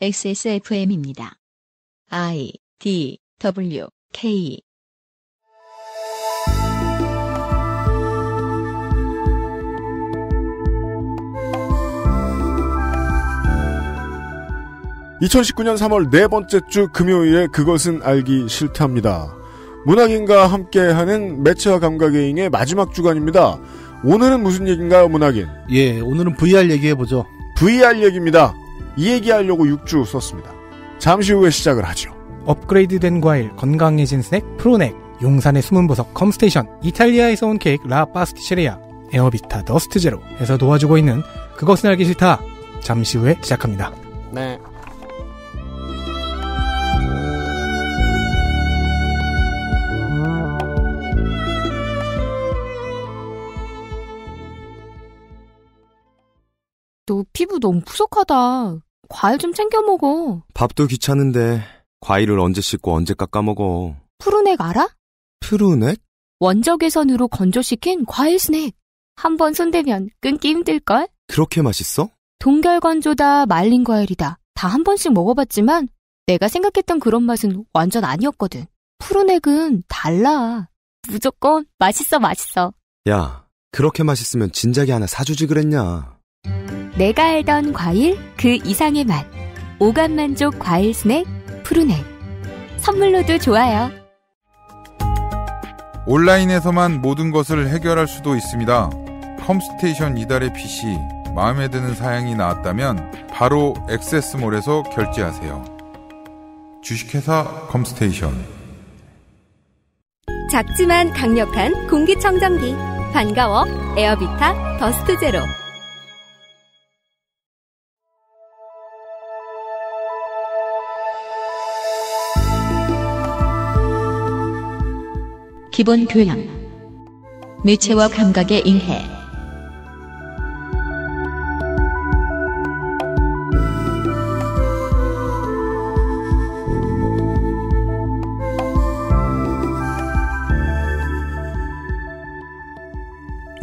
XSFM입니다. I D W K (2019년 3월) 네 번째 주 금요일에 그것은 알기 싫답니다 문학인과 함께하는 매체와 감각의인의 마지막 주간입니다 오늘은 무슨 얘기인가요 문학인 예 오늘은 vr 얘기해보죠 vr 얘기입니다 이 얘기하려고 6주 썼습니다. 잠시 후에 시작을 하죠. 업그레이드된 과일, 건강해진 스낵, 프로넥, 용산의 숨은 보석, 컴스테이션, 이탈리아에서 온 케이크, 라 파스티체리아, 에어비타 더스트 제로에서 도와주고 있는 그것은 알기 싫다. 잠시 후에 시작합니다. 네. 너 피부 너무 푸석하다. 과일 좀 챙겨 먹어. 밥도 귀찮은데 과일을 언제 씻고 언제 깎아 먹어. 푸른액 알아? 푸른액? 원적외선으로 건조시킨 과일 스낵. 한 번 손대면 끊기 힘들걸? 그렇게 맛있어? 동결건조다, 말린 과일이다. 다 한 번씩 먹어봤지만 내가 생각했던 그런 맛은 완전 아니었거든. 푸른액은 달라. 무조건 맛있어, 맛있어. 야, 그렇게 맛있으면 진작에 하나 사주지 그랬냐. 내가 알던 과일 그 이상의 맛. 오감 만족 과일 스낵 푸르넥. 선물로도 좋아요. 온라인에서만 모든 것을 해결할 수도 있습니다. 컴스테이션 이달의 PC 마음에 드는 사양이 나왔다면 바로 액세스몰에서 결제하세요. 주식회사 컴스테이션 작지만 강력한 공기청정기 반가워 에어비타 더스트 제로 기본 교양 매체와 감각의 인해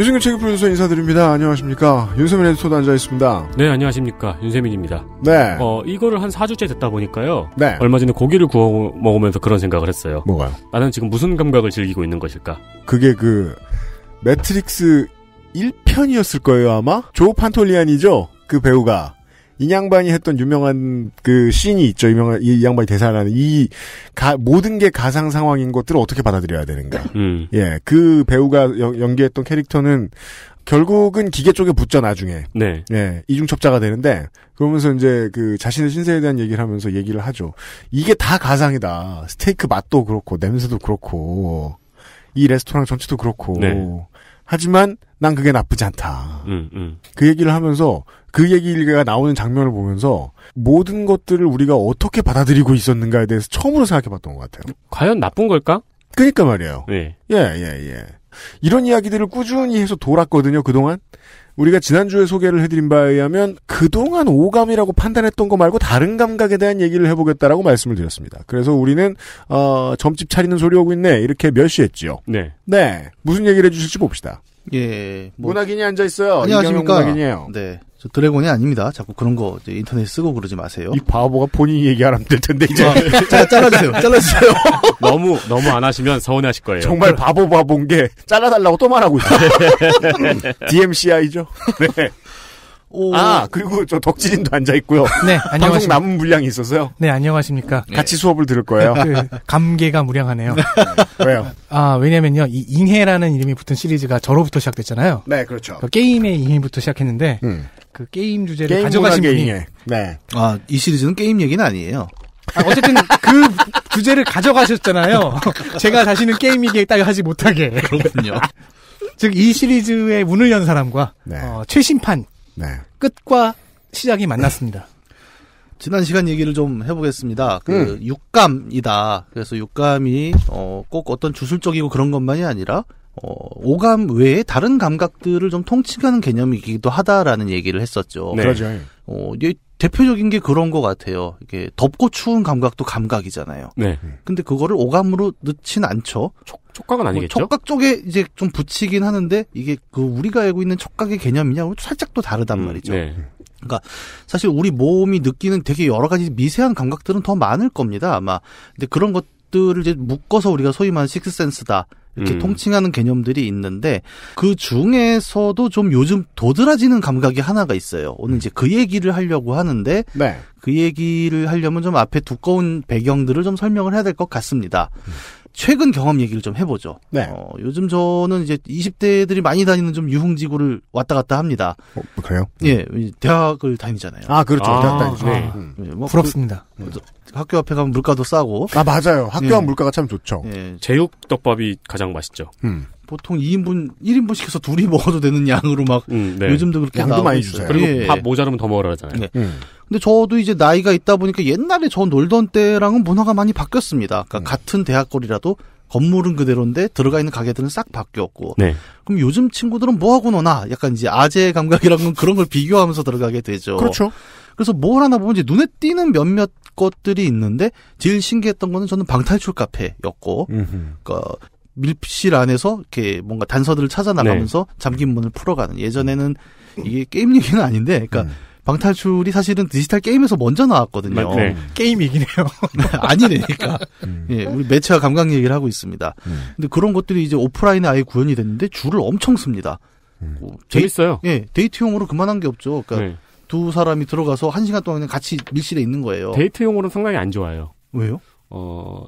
유승규 책임 프로듀서 인사드립니다. 안녕하십니까. 윤세민 에디터도 앉아있습니다. 네, 안녕하십니까. 윤세민입니다. 네. 어, 이거를 한 4주째 듣다 보니까요. 네. 얼마 전에 고기를 구워 먹으면서 그런 생각을 했어요. 뭐가요? 나는 지금 무슨 감각을 즐기고 있는 것일까? 그게 그, 매트릭스 1편이었을 거예요, 아마? 조 판톨리안이죠? 그 배우가. 인양반이 했던 유명한 그 씬이 있죠. 유명한 이 양반이 대사라는이 가, 모든 게 가상 상황인 것들을 어떻게 받아들여야 되는가. 음. 음. 예, 그 배우가 여, 연기했던 캐릭터는 결국은 기계 쪽에 붙죠 나중에. 네. 예, 이중첩자가 되는데 그러면서 이제 그 자신의 신세에 대한 얘기를 하면서 얘기를 하죠. 이게 다 가상이다. 스테이크 맛도 그렇고 냄새도 그렇고 이 레스토랑 전체도 그렇고. 네. 하지만 난 그게 나쁘지 않다. 음, 음. 그 얘기를 하면서 그 얘기가 나오는 장면을 보면서 모든 것들을 우리가 어떻게 받아들이고 있었는가에 대해서 처음으로 생각해봤던 것 같아요. 과연 나쁜 걸까? 그니까 말이에요. 네. 예, 예, 예. 이런 이야기들을 꾸준히 해서 돌았거든요, 그동안. 우리가 지난주에 소개를 해드린 바에 의하면 그동안 오감이라고 판단했던 거 말고 다른 감각에 대한 얘기를 해보겠다라고 말씀을 드렸습니다. 그래서 우리는 어, 점집 차리는 소리 오고 있네 이렇게 몇시했지요 네. 네. 무슨 얘기를 해주실지 봅시다. 예. 뭐 문학인이 앉아 있어요. 안녕하십니까. 문학인이에요. 네. 저 드래곤이 아닙니다. 자꾸 그런 거 이제 인터넷 쓰고 그러지 마세요. 이 바보가 본인이 얘기하라면 될 텐데 이제 아, 자, 잘라주세요. 잘라주세요. 너무 너무 안 하시면 서운하실 거예요. 정말 바보 바본 게 잘라달라고 또 말하고 있어요. DMCI죠. 네. 오. 아 그리고 저 덕질인도 앉아 있고요. 네 안녕하십니까. 방송 남은 분량이 있어서요. 네 안녕하십니까. 네. 같이 수업을 들을 거예요. 네, 그, 감개가 무량하네요. 네. 왜요? 아 왜냐면요 이잉해라는 이름이 붙은 시리즈가 저로부터 시작됐잖아요. 네 그렇죠. 그 게임의 잉해부터 시작했는데 음. 그 게임 주제를 게임 가져가신 분이 잉해 네. 아이 시리즈는 게임 얘기는 아니에요. 아, 어쨌든 그 주제를 가져가셨잖아요. 제가 다시는 게임 이기에 따위 하지 못하게. 그렇군요. 즉 이 시리즈의 문을 연 사람과 네. 어, 최신판 네. 끝과 시작이 만났습니다. 지난 시간 얘기를 좀 해보겠습니다. 그 음. 육감이다. 그래서 육감이 어, 꼭 어떤 주술적이고 그런 것만이 아니라 어, 오감 외에 다른 감각들을 좀 통칭하는 개념이기도 하다라는 얘기를 했었죠. 네. 그러죠. 어, 대표적인 게 그런 것 같아요. 이게 덥고 추운 감각도 감각이잖아요. 네. 근데 그거를 오감으로 넣진 않죠. 촉 촉각은 뭐 아니겠죠? 뭐 촉각 쪽에 이제 좀 붙이긴 하는데 이게 그 우리가 알고 있는 촉각의 개념이냐고 살짝 또 다르단 음, 말이죠. 네. 그러니까 사실 우리 몸이 느끼는 되게 여러 가지 미세한 감각들은 더 많을 겁니다. 아마 근데 그런 것들을 이제 묶어서 우리가 소위 말하는 식스센스다. 이렇게 음. 통칭하는 개념들이 있는데 그 중에서도 좀 요즘 도드라지는 감각이 하나가 있어요. 오늘 이제 그 얘기를 하려고 하는데 네. 그 얘기를 하려면 좀 앞에 두꺼운 배경들을 좀 설명을 해야 될 것 같습니다. 음. 최근 경험 얘기를 좀 해보죠. 네. 어, 요즘 저는 이제 20대들이 많이 다니는 좀 유흥지구를 왔다 갔다 합니다. 어, 그래요? 예, 대학을 다니잖아요. 아, 그렇죠. 아, 대학 다니죠. 네. 음. 예, 뭐 부럽습니다. 그, 그, 학교 앞에 가면 물가도 싸고. 아, 맞아요. 학교 앞 예. 물가가 참 좋죠. 예. 제육 떡밥이 가장 맛있죠. 음. 보통 2인분 1인분 시켜서 둘이 먹어도 되는 양으로 막 음, 네. 요즘도 그렇게 양도 많이 주세요. 그리고 예. 밥 모자라면 더 먹으라 하잖아요. 네. 예. 음. 근데 저도 이제 나이가 있다 보니까 옛날에 저 놀던 때랑은 문화가 많이 바뀌었습니다. 그러니까 음. 같은 대학거리라도 건물은 그대로인데 들어가 있는 가게들은 싹 바뀌었고 네. 그럼 요즘 친구들은 뭐 하고 노나 약간 이제 아재 감각이라는 그런 걸 비교하면서 들어가게 되죠. 그렇죠. 그래서 뭘 하나 보면 이제 눈에 띄는 몇몇 것들이 있는데 제일 신기했던 거는 저는 방탈출 카페였고 그러니까 밀실 안에서 이렇게 뭔가 단서들을 찾아 나가면서 네. 잠긴 문을 풀어가는 예전에는 이게 게임 얘기는 아닌데 그러니까 음. 방탈출이 사실은 디지털 게임에서 먼저 나왔거든요. 네. 게임 이긴해요 아니래니까. 그러니까. 음. 예, 우리 매체와 감각 얘기를 하고 있습니다. 음. 근데 그런 것들이 이제 오프라인에 아예 구현이 됐는데 줄을 엄청 씁니다. 음. 뭐, 데이, 재밌어요. 예, 데이트용으로 그만한 게 없죠. 그러니까 네. 두 사람이 들어가서 한 시간 동안 그냥 같이 밀실에 있는 거예요. 데이트용으로는 상당히 안 좋아요. 왜요? 어,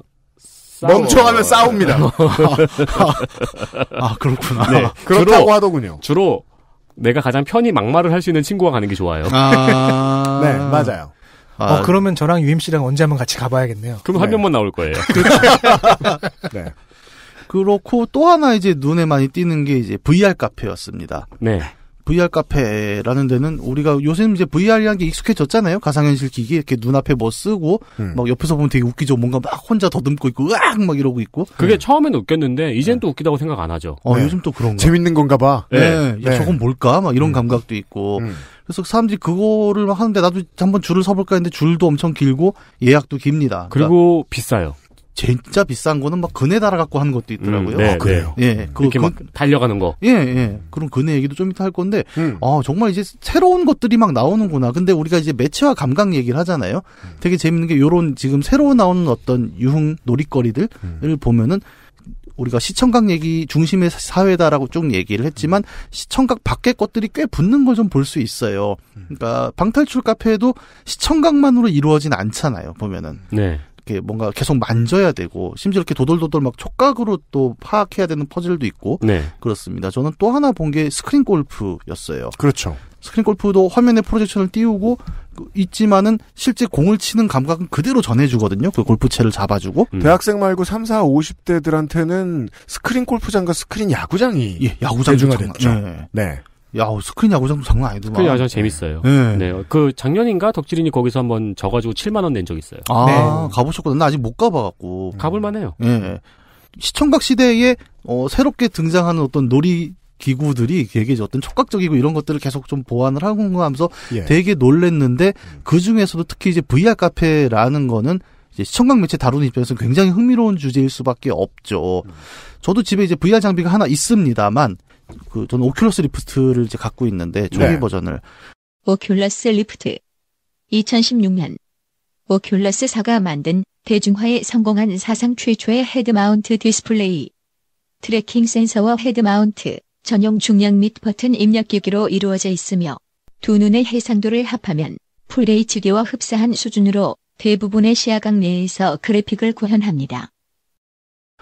싸워. 멍청하면 싸웁니다. 아, 아, 그렇구나. 네, 그렇다고 주로, 하더군요. 주로 내가 가장 편히 막말을 할 수 있는 친구가 가는 게 좋아요. 아... 네, 맞아요. 아... 어, 그러면 저랑 유임 씨랑 언제 한번 같이 가봐야겠네요. 그럼 네. 한 명만 나올 거예요. 네. 그렇고 또 하나 이제 눈에 많이 띄는 게 이제 VR 카페였습니다. 네. VR 카페라는 데는 우리가 요새는 이제 VR이라는 게 익숙해졌잖아요. 가상현실 기기 이렇게 눈앞에 뭐 쓰고 음. 막 옆에서 보면 되게 웃기죠. 뭔가 막 혼자 더듬고 있고 으악 막 이러고 있고. 그게 네. 처음에는 웃겼는데 이젠 네. 또 웃기다고 생각 안 하죠. 어, 네. 요즘 또 그런 거. 재밌는 건가 봐. 네. 네. 야, 네. 저건 뭘까? 막 이런 음. 감각도 있고. 음. 그래서 사람들이 그거를 막 하는데 나도 한번 줄을 서볼까 했는데 줄도 엄청 길고 예약도 깁니다. 그리고 그러니까. 비싸요. 진짜 비싼 거는 막 그네 달아갖고 하는 것도 있더라고요. 음, 네, 아, 그래요. 예, 음. 그, 이렇게 막 그, 달려가는 거. 예, 예. 그런 그네 얘기도 좀 이따 할 건데, 음. 아 정말 이제 새로운 것들이 막 나오는구나. 근데 우리가 이제 매체와 감각 얘기를 하잖아요. 되게 재밌는 게 요런 지금 새로 나오는 어떤 유흥 놀이거리들을 음. 보면은 우리가 시청각 얘기 중심의 사회다라고 쭉 얘기를 했지만 시청각 밖의 것들이 꽤 붙는 걸 좀 볼 수 있어요. 음. 그러니까 방탈출 카페도 에 시청각만으로 이루어진 않잖아요. 보면은. 네. 이렇게 뭔가 계속 만져야 되고 심지어 이렇게 도돌도돌 막 촉각으로 또 파악해야 되는 퍼즐도 있고 네. 그렇습니다. 저는 또 하나 본 게 스크린 골프였어요. 그렇죠. 스크린 골프도 화면에 프로젝션을 띄우고 그 있지만은 실제 공을 치는 감각은 그대로 전해주거든요. 그 골프채를 잡아주고. 음. 대학생 말고 3, 4, 50대들한테는 스크린 골프장과 스크린 야구장이 예, 야구장 대중화됐죠. 네. 네. 야, 스크린 야구장도 장난 아니더만. 스크린 야구장 재밌어요. 네. 네. 그 작년인가 덕질인이 거기서 한번 져가지고 7만 원 낸 적 있어요. 아, 네. 가보셨구나. 나 아직 못 가봐갖고. 가볼만해요. 네. 시청각 시대에 어, 새롭게 등장하는 어떤 놀이 기구들이 되게 어떤 촉각적이고 이런 것들을 계속 좀 보완을 하고 하면서 예. 되게 놀랬는데 그 중에서도 특히 이제 VR 카페라는 거는 시청각 매체 다루는 입장에서 굉장히 흥미로운 주제일 수밖에 없죠. 저도 집에 이제 VR 장비가 하나 있습니다만 그 저는 오큘러스 리프트를 이제 갖고 있는데 초기 네. 버전을 오큘러스 리프트 2016년 오큘러스 사가 만든 대중화에 성공한 사상 최초의 헤드마운트 디스플레이 트래킹 센서와 헤드마운트 전용 중량 및 버튼 입력 기기로 이루어져 있으며 두 눈의 해상도를 합하면 풀HD와 흡사한 수준으로 대부분의 시야각 내에서 그래픽을 구현합니다.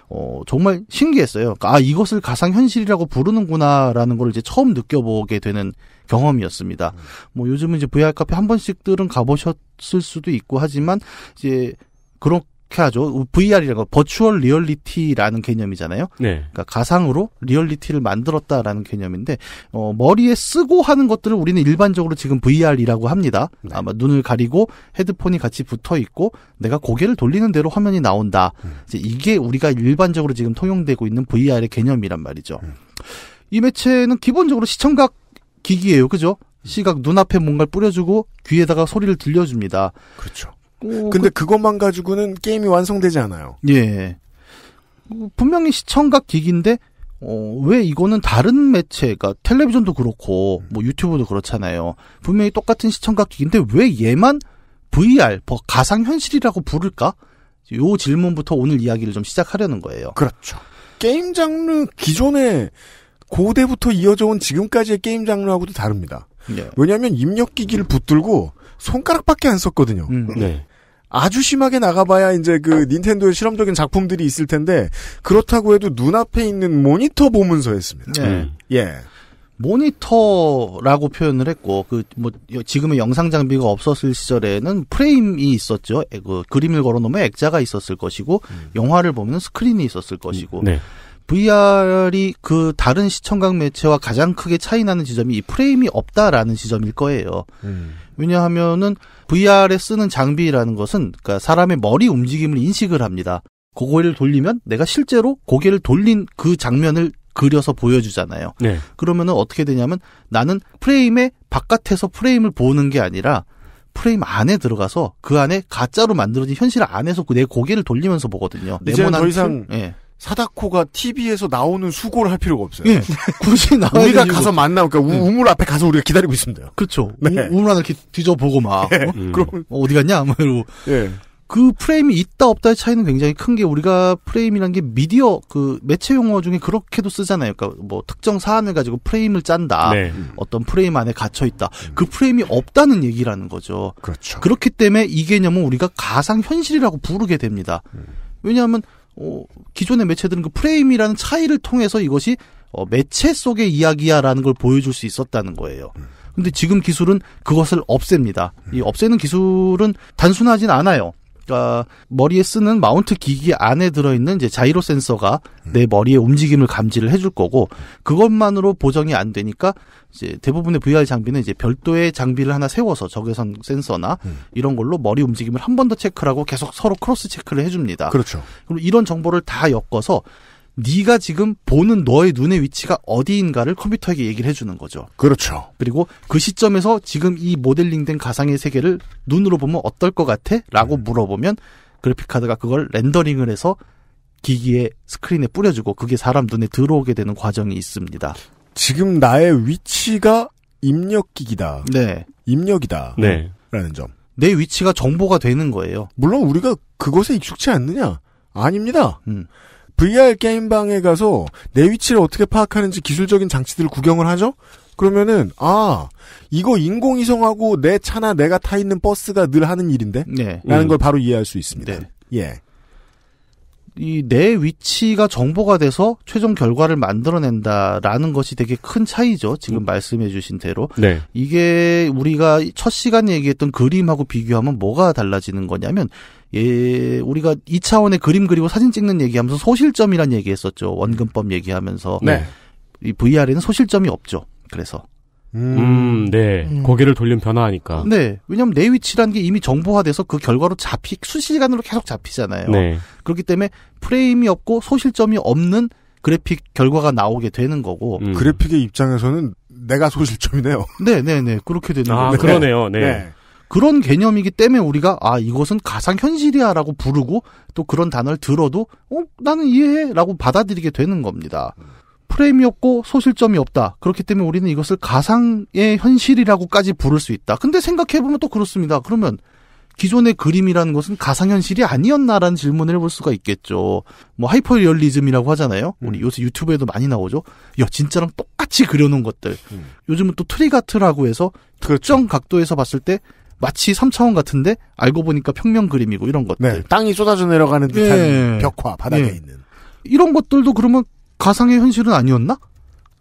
어, 정말 신기했어요. 그러니까, 아, 이것을 가상현실이라고 부르는구나라는 걸 이제 처음 느껴보게 되는 경험이었습니다. 음. 뭐 요즘은 이제 VR 카페 한 번씩들은 가보셨을 수도 있고 하지만 이제 그런 이렇게 하죠. VR이라는 거 버추얼 리얼리티라는 개념이잖아요. 네. 그러니까 가상으로 리얼리티를 만들었다라는 개념인데 어, 머리에 쓰고 하는 것들을 우리는 일반적으로 지금 VR이라고 합니다. 네. 아마 눈을 가리고 헤드폰이 같이 붙어 있고 내가 고개를 돌리는 대로 화면이 나온다. 음. 이게 우리가 일반적으로 지금 통용되고 있는 VR의 개념이란 말이죠. 음. 이 매체는 기본적으로 시청각 기기예요. 그죠? 시각 눈앞에 뭔가를 뿌려주고 귀에다가 소리를 들려줍니다. 그렇죠. 오, 근데 그, 그것만 가지고는 게임이 완성되지 않아요. 예. 분명히 시청각 기기인데 어, 왜 이거는 다른 매체, 가 텔레비전도 그렇고 뭐 유튜브도 그렇잖아요. 분명히 똑같은 시청각 기기인데 왜 얘만 VR, 뭐 가상 현실이라고 부를까? 요 질문부터 오늘 이야기를 좀 시작하려는 거예요. 그렇죠. 게임 장르 기존에 고대부터 이어져 온 지금까지의 게임 장르하고도 다릅니다. 예. 왜냐하면 입력 기기를 붙들고 손가락밖에 안 썼거든요. 음. 음, 네. 아주 심하게 나가봐야 이제 그 아. 닌텐도의 실험적인 작품들이 있을 텐데 그렇다고 해도 눈앞에 있는 모니터 보면서 했습니다. 네. 음. 예. 모니터라고 표현을 했고 그 뭐 지금은 영상 장비가 없었을 시절에는 프레임이 있었죠. 예, 그 그림을 걸어놓으면 액자가 있었을 것이고 음. 영화를 보면 스크린이 있었을 것이고 네. VR이 그 다른 시청각 매체와 가장 크게 차이 나는 지점이 이 프레임이 없다라는 지점일 거예요. 음. 왜냐하면은 VR에 쓰는 장비라는 것은 그러니까 사람의 머리 움직임을 인식을 합니다. 고개를 돌리면 내가 실제로 고개를 돌린 그 장면을 그려서 보여주잖아요. 네. 그러면은 어떻게 되냐면 나는 프레임의 바깥에서 프레임을 보는 게 아니라 프레임 안에 들어가서 그 안에 가짜로 만들어진 현실 안에서 내 고개를 돌리면서 보거든요. 이제 더 이상 예. 사다코가 TV에서 나오는 수고를 할 필요가 없어요. 예. 굳이 나와야 우리가 되는 가서 만나그니까 네. 음. 우물 앞에 가서 우리가 기다리고 있습니다 그렇죠. 네. 우, 물 안을 이렇게 뒤져보고 막 예. 어? 음. 그럼 뭐 어, 디 갔냐? 막 뭐 이러고. 예. 그 프레임이 있다 없다의 차이는 굉장히 큰 게 우리가 프레임이란 게 미디어 그 매체 용어 중에 그렇게도 쓰잖아요. 그러니까 뭐 특정 사안을 가지고 프레임을 짠다. 네. 어떤 프레임 안에 갇혀 있다. 음. 그 프레임이 없다는 얘기라는 거죠. 그렇죠. 그렇기 때문에 이 개념은 우리가 가상 현실이라고 부르게 됩니다. 음. 왜냐하면 어, 기존의 매체들은 그 프레임이라는 차이를 통해서 이것이 어, 매체 속의 이야기야라는 걸 보여줄 수 있었다는 거예요. 음. 근데 지금 기술은 그것을 없앱니다. 이 없애는 기술은 단순하진 않아요. 그러니까 머리에 쓰는 마운트 기기 안에 들어있는 이제 자이로 센서가 내 머리의 움직임을 감지를 해줄 거고 그것만으로 보정이 안 되니까 이제 대부분의 VR 장비는 이제 별도의 장비를 하나 세워서 적외선 센서나 음. 이런 걸로 머리 움직임을 한 번 더 체크하고 계속 서로 크로스 체크를 해줍니다. 그렇죠. 그럼 이런 정보를 다 엮어서 네가 지금 보는 너의 눈의 위치가 어디인가를 컴퓨터에게 얘기를 해주는 거죠. 그렇죠. 그리고 그 시점에서 지금 이 모델링된 가상의 세계를 눈으로 보면 어떨 것 같아? 라고 물어보면 그래픽카드가 그걸 렌더링을 해서 기기의 스크린에 뿌려주고 그게 사람 눈에 들어오게 되는 과정이 있습니다. 지금 나의 위치가 입력기기다. 네. 입력이다. 네. 라는 점. 내 위치가 정보가 되는 거예요. 물론 우리가 그것에 익숙치 않느냐? 아닙니다. 음. VR 게임방에 가서 내 위치를 어떻게 파악하는지 기술적인 장치들을 구경을 하죠? 그러면은 아 이거 인공위성하고 내 차나 내가 타 있는 버스가 늘 하는 일인데 네. 라는 음. 걸 바로 이해할 수 있습니다. 네. 예. 이 내 위치가 정보가 돼서 최종 결과를 만들어낸다라는 것이 되게 큰 차이죠. 지금 음. 말씀해주신 대로 네. 이게 우리가 첫 시간 얘기했던 그림하고 비교하면 뭐가 달라지는 거냐면 예, 우리가 이 차원의 그림 그리고 사진 찍는 얘기하면서 소실점이란 얘기했었죠. 원근법 얘기하면서 네. 이 VR에는 소실점이 없죠. 그래서 음, 음, 네. 음. 고개를 돌리면 변화하니까. 네. 왜냐면 내 위치라는 게 이미 정보화돼서 그 결과로 잡히, 수시간으로 계속 잡히잖아요. 네. 그렇기 때문에 프레임이 없고 소실점이 없는 그래픽 결과가 나오게 되는 거고. 음. 그래픽의 입장에서는 내가 소실점이네요. 네네네. 네, 네. 그렇게 되는 아, 거죠. 아, 그러네요. 네. 네. 네. 그런 개념이기 때문에 우리가 아 이것은 가상 현실이야라고 부르고 또 그런 단어를 들어도 어 나는 이해해라고 받아들이게 되는 겁니다. 프레임이 없고 소실점이 없다. 그렇기 때문에 우리는 이것을 가상의 현실이라고까지 부를 수 있다. 근데 생각해보면 또 그렇습니다. 그러면 기존의 그림이라는 것은 가상현실이 아니었나라는 질문을 해볼 수가 있겠죠. 뭐 하이퍼리얼리즘이라고 하잖아요. 음. 우리 요새 유튜브에도 많이 나오죠. 야 진짜랑 똑같이 그려놓은 것들. 음. 요즘은 또 트리가트라고 해서 그렇죠. 특정 각도에서 봤을 때 마치 3차원 같은데 알고 보니까 평면 그림이고 이런 것들. 네, 땅이 쏟아져 내려가는 듯한 예. 벽화 바닥에 예. 있는 이런 것들도 그러면 가상의 현실은 아니었나?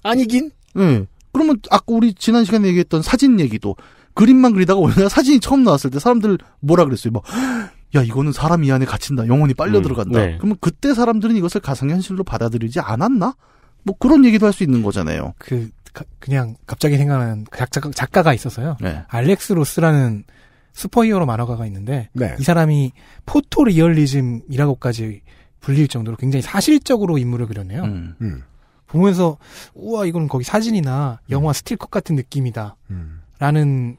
아니긴. 예. 그러면 아까 우리 지난 시간에 얘기했던 사진 얘기도 그림만 그리다가 원래 사진이 처음 나왔을 때 사람들 뭐라 그랬어요? 막 뭐, 야, 이거는 사람 이 안에 갇힌다. 영혼이 빨려 음, 들어간다. 네. 그러면 그때 사람들은 이것을 가상현실로 받아들이지 않았나? 뭐 그런 얘기도 할 수 있는 거잖아요. 그 그냥 갑자기 생각나는 그 작가, 작가가 있어서요. 네. 알렉스 로스라는 슈퍼히어로 만화가가 있는데 네. 이 사람이 포토 리얼리즘이라고까지 불릴 정도로 굉장히 사실적으로 인물을 그렸네요. 음. 음. 보면서 우와 이건 거기 사진이나 음. 영화 음. 스틸컷 같은 느낌이다라는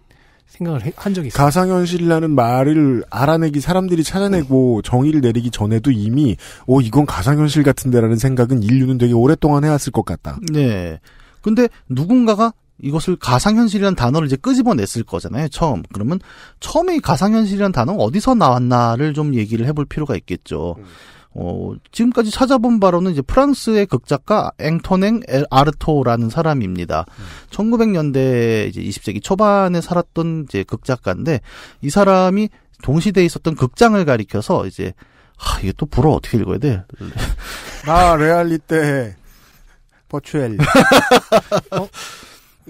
생각을 한 적이 있어요. 가상현실이라는 말을 알아내기 사람들이 찾아내고 네. 정의를 내리기 전에도 이미 오 이건 가상현실 같은데라는 생각은 인류는 되게 오랫동안 해왔을 것 같다. 네. 근데 누군가가 이것을 가상현실이라는 단어를 이제 끄집어냈을 거잖아요, 처음. 그러면 처음에 이 가상현실이라는 단어가 어디서 나왔나를 좀 얘기를 해볼 필요가 있겠죠. 음. 어, 지금까지 찾아본 바로는 이제 프랑스의 극작가 앵토냉 아르토라는 사람입니다. 음. 1900년대 이제 20세기 초반에 살았던 이제 극작가인데 이 사람이 동시대에 있었던 극장을 가리켜서 이제 하, 이게 또 불어 어떻게 읽어야 돼? 나레알리때 버추엘. 어?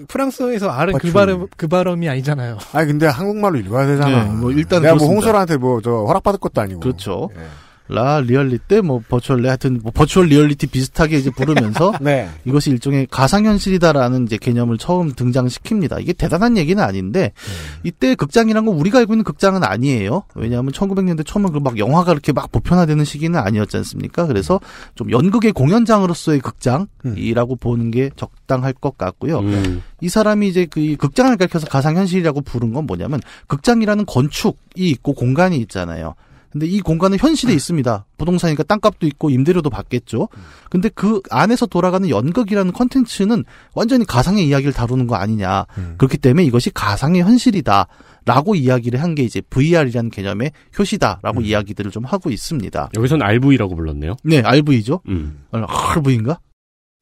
프랑스에서 어 R은 그 버추엘. 그 발음 그 발음이 아니잖아요. 아니 근데 한국말로 읽어야 되잖아. 네, 뭐 일단 내가 그렇습니다. 뭐 뭐홍설한테뭐 저 허락받을 것도 아니고. 그렇죠. 예. 라리얼리티뭐 버추얼 레 네, 하여튼 뭐 버추얼 리얼리티 비슷하게 이제 부르면서 네. 이것이 일종의 가상현실이다라는 이제 개념을 처음 등장시킵니다. 이게 대단한 얘기는 아닌데 음. 이때 극장이란 건 우리가 알고 있는 극장은 아니에요. 왜냐하면 1900년대 처음에 그막 영화가 이렇게 막 보편화되는 시기는 아니었지 않습니까? 그래서 음. 좀 연극의 공연장으로서의 음. 극장이라고 음. 보는 게 적당할 것 같고요. 음. 이 사람이 이제 그 극장을 가켜서 가상현실이라고 부른 건 뭐냐면 극장이라는 건축이 있고 공간이 있잖아요. 근데 이 공간은 현실에 음. 있습니다. 부동산이니까 땅값도 있고 임대료도 받겠죠. 음. 근데 그 안에서 돌아가는 연극이라는 컨텐츠는 완전히 가상의 이야기를 다루는 거 아니냐. 음. 그렇기 때문에 이것이 가상의 현실이다. 라고 이야기를 한 게 이제 VR이라는 개념의 효시다라고 음. 이야기들을 좀 하고 있습니다. 여기서는 RV라고 불렀네요. 네, RV죠. 음. RV인가? 아,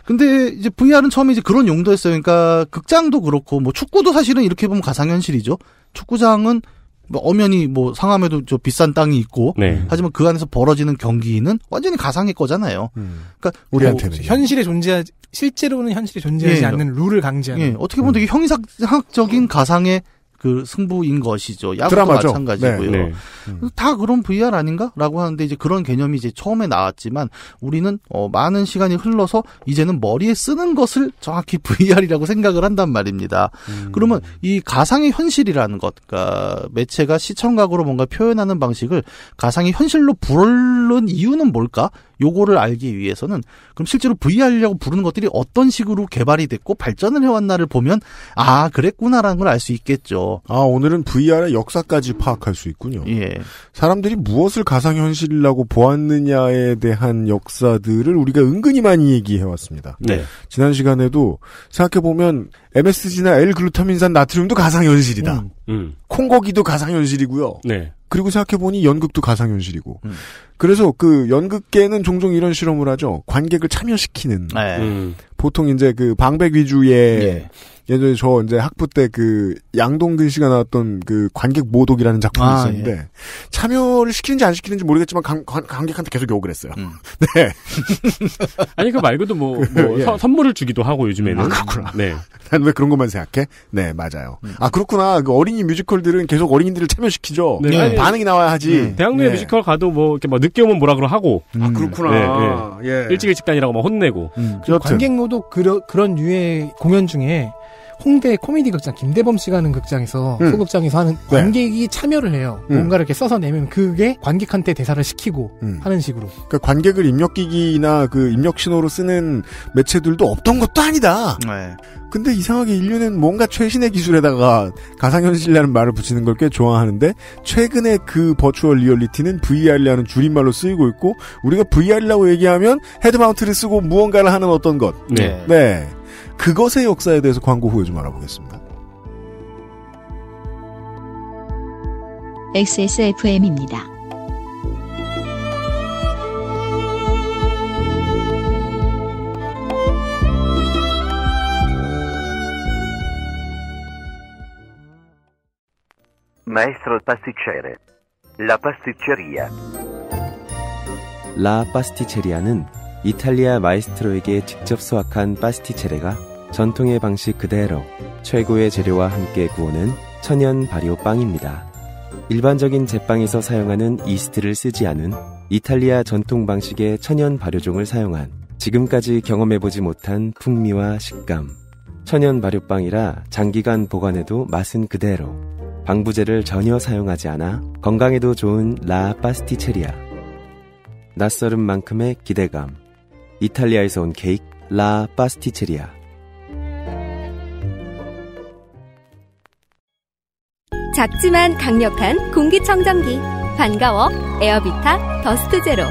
근데 이제 VR은 처음에 이제 그런 용도였어요. 그러니까 극장도 그렇고 뭐 축구도 사실은 이렇게 보면 가상현실이죠. 축구장은 뭐 엄연히 뭐 상암에도 저 비싼 땅이 있고 네. 하지만 그 안에서 벌어지는 경기는 완전히 가상의 거잖아요. 음. 그러니까 우리한테는 뭐 현실에 존재하지 실제로는 현실에 존재하지 예. 않는 룰을 강제하는. 예. 어떻게 보면 음. 되게 형이상학적인 가상의 그 승부인 것이죠. 야구도 드라마죠. 마찬가지고요. 네, 네. 음. 음. 다 그런 VR 아닌가라고 하는데 이제 그런 개념이 이제 처음에 나왔지만 우리는 어, 많은 시간이 흘러서 이제는 머리에 쓰는 것을 정확히 VR이라고 생각을 한단 말입니다. 음. 그러면 이 가상의 현실이라는 것, 그러니까 매체가 시청각으로 뭔가 표현하는 방식을 가상의 현실로 부르는 이유는 뭘까? 요거를 알기 위해서는 그럼 실제로 VR이라고 부르는 것들이 어떤 식으로 개발이 됐고 발전을 해왔나를 보면 아 그랬구나라는 걸 알 수 있겠죠. 아 오늘은 VR의 역사까지 파악할 수 있군요. 예. 사람들이 무엇을 가상현실이라고 보았느냐에 대한 역사들을 우리가 은근히 많이 얘기해왔습니다. 네. 지난 시간에도 생각해 보면 MSG나 L글루타민산 나트륨도 가상현실이다. 음. 음. 콩고기도 가상현실이고요. 네. 그리고 생각해 보니 연극도 가상현실이고. 음. 그래서 그 연극계는 종종 이런 실험을 하죠. 관객을 참여시키는. 네. 음. 보통 이제 그 방백 위주의 네. 예전에 저 이제 학부 때 그 양동근 씨가 나왔던 그 관객 모독이라는 작품이 아, 있었는데 예. 참여를 시키는지 안 시키는지 모르겠지만 관, 관, 객한테 계속 욕을 했어요. 음. 네. 아니 그 말고도 뭐, 그, 뭐 예. 서, 선물을 주기도 하고 요즘에는. 아, 그렇구나. 네. 난 왜 그런 것만 생각해? 네 맞아요. 음. 아 그렇구나. 그 어린이 뮤지컬들은 계속 어린이들을 참여시키죠. 네. 네. 반응이 나와야 하지. 음. 네. 대학로에 뮤지컬 가도 뭐 이렇게 막 늦게 면 뭐라 그러 하고. 음. 아 그렇구나. 네, 네. 예. 일찍 일찍 다니라고 막 혼내고. 음. 그 관객로도 그런 유의 공연 중에 홍대 코미디 극장 김대범 씨가 하는 극장에서 음. 소극장에서 하는 네. 관객이 네. 참여를 해요. 음. 뭔가 를 이렇게 써서 내면 그게 관객한테 대사를 시키고 음. 하는 식으로. 그러니까 관객을 입력기기나 그 입력 신호로 쓰는 매체들도 없던 것도 아니다. 네. 근데 이상하게 인류는 뭔가 최신의 기술에다가 가상현실이라는 말을 붙이는 걸 꽤 좋아하는데 최근에 그 버추얼 리얼리티는 VR이라는 줄임말로 쓰이고 있고 우리가 VR이라고 얘기하면 헤드마운트를 쓰고 무언가를 하는 어떤 것. 네. 네. 그것의 역사에 대해서 광고 후에 좀 알아보겠습니다. XSFM입니다. Maestro pasticcere. La pasticceria. La pasticeria는 이탈리아 마이스트로에게 직접 수확한 파스티체레가 전통의 방식 그대로 최고의 재료와 함께 구우는 천연 발효 빵입니다. 일반적인 제빵에서 사용하는 이스트를 쓰지 않은 이탈리아 전통 방식의 천연 발효종을 사용한 지금까지 경험해보지 못한 풍미와 식감. 천연 발효빵이라 장기간 보관해도 맛은 그대로 방부제를 전혀 사용하지 않아 건강에도 좋은 라 파스티체리아. 낯설은 만큼의 기대감. 이탈리아에서 온 케이크 라 파스티체리아 작지만 강력한 공기청정기 반가워 에어비타 더스트 제로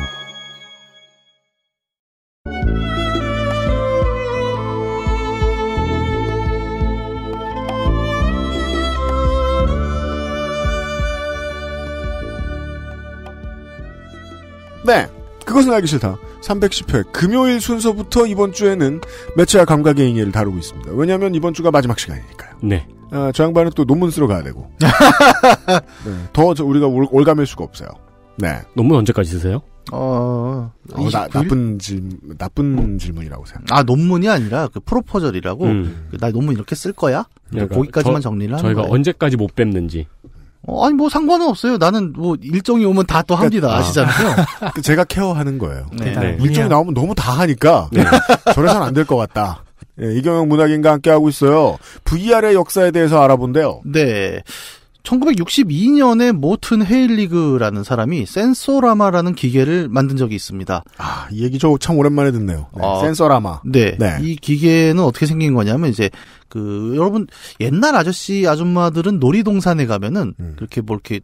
네. 그것은 알기 싫다. 310회 금요일 순서부터 이번 주에는 매체와 감각의 인해를 다루고 있습니다. 왜냐하면 이번 주가 마지막 시간이니까요. 네. 아, 저 양반은 또 논문 쓰러 가야 되고. 네, 더 우리가 올, 올감일 수가 없어요. 네. 논문 언제까지 쓰세요? 어, 어 나, 나쁜 질 나쁜 질문이라고 생각. 아 논문이 아니라 그 프로포절이라고 음. 그 나 논문 이렇게 쓸 거야. 그러니까 거기까지만 저, 정리를 하는 저희가 거예요. 언제까지 못 뵙는지. 어, 아니 뭐 상관은 없어요. 나는 뭐 일정이 오면 다 또 합니다. 그니까 아. 아시잖아요. 아, 제가 케어하는 거예요. 네. 네. 네. 일정이 나오면 너무 다 하니까 네. 저래선 안될 것 같다. 예, 이경영 문학인과 함께 하고 있어요. VR의 역사에 대해서 알아본대요. 네. 1962년에 모튼 헤일리그라는 사람이 센서라마라는 기계를 만든 적이 있습니다. 아, 이 얘기 저 참 오랜만에 듣네요. 네, 아, 센서라마. 네, 네. 이 기계는 어떻게 생긴 거냐면 이제 그 여러분 옛날 아저씨 아줌마들은 놀이동산에 가면은 음. 그렇게 뭐 이렇게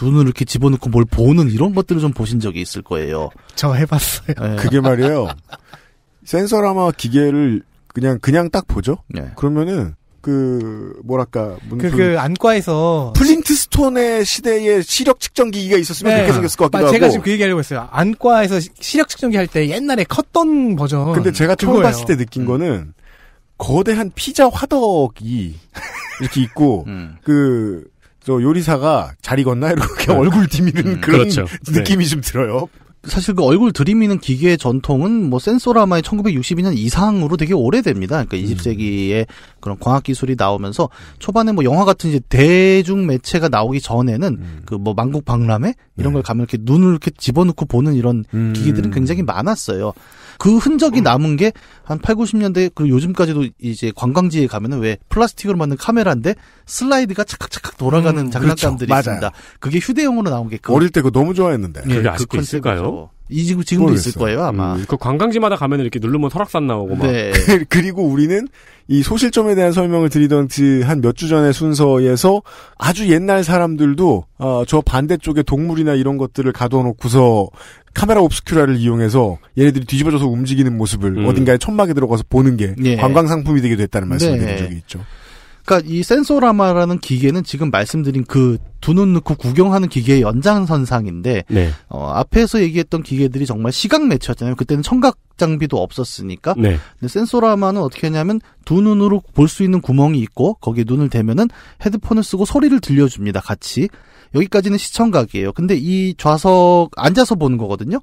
눈을 이렇게 집어넣고 뭘 보는 이런 것들을 좀 보신 적이 있을 거예요. 저 해봤어요. 네. 그게 말이에요. 센서라마 기계를 그냥 그냥 딱 보죠. 네. 그러면은 그 뭐랄까 그, 그 안과에서 플린트 스톤의 시대에 시력 측정 기기가 있었으면 네. 그렇게 생겼을 것 같기도 아, 제가 하고 제가 지금 그 얘기하려고 했어요 안과에서 시력 측정기 할 때 옛날에 컸던 버전 근데 제가 처음 그거예요. 봤을 때 느낀 음. 거는 거대한 피자 화덕이 이렇게 있고 음. 그저 요리사가 자리 건나 이렇게 네. 얼굴 디미는 음, 그런 그렇죠. 느낌이 네. 좀 들어요 사실 그 얼굴 들이미는 기계의 전통은 뭐 센소라마의 1962년 이상으로 되게 오래됩니다. 그러니까 20세기에 음. 그런 광학 기술이 나오면서 초반에 뭐 영화 같은 이제 대중 매체가 나오기 전에는 음. 그뭐 만국 박람회 이런 네. 걸 가면 이렇게 눈을 이렇게 집어넣고 보는 이런 음. 기기들은 굉장히 많았어요. 그 흔적이 음. 남은 게 한 8, 90년대 그리고 요즘까지도 이제 관광지에 가면은 왜 플라스틱으로 만든 카메라인데 슬라이드가 착각착각 돌아가는 음, 그렇죠. 장난감들이 그렇죠. 있습니다. 맞아요. 그게 휴대용으로 나온 게 그, 어릴 때그 너무 좋아했는데. 예, 그게 아직도 그 있을까요? 이 지금 지금도 모르겠어 있을 거예요 아마. 음, 그 관광지마다 가면 이렇게 누르면 설악산 나오고 막. 네. 그리고 우리는 이 소실점에 대한 설명을 드리던 그한몇 주 전의 순서에서 아주 옛날 사람들도 어, 저 반대쪽에 동물이나 이런 것들을 가둬놓고서 카메라 옵스큐라를 이용해서 얘네들이 뒤집어져서 움직이는 모습을 음. 어딘가에 천막에 들어가서 보는 게 네. 관광 상품이 되게 됐다는 말씀을 네. 드린 적이 있죠. 그러니까 이 센소라마라는 기계는 지금 말씀드린 그 두 눈 넣고 구경하는 기계의 연장선상인데 네. 어, 앞에서 얘기했던 기계들이 정말 시각 매체였잖아요. 그때는 청각 장비도 없었으니까. 네. 근데 센소라마는 어떻게 하냐면 두 눈으로 볼 수 있는 구멍이 있고 거기에 눈을 대면은 헤드폰을 쓰고 소리를 들려줍니다. 같이 여기까지는 시청각이에요. 근데 이 좌석 앉아서 보는 거거든요.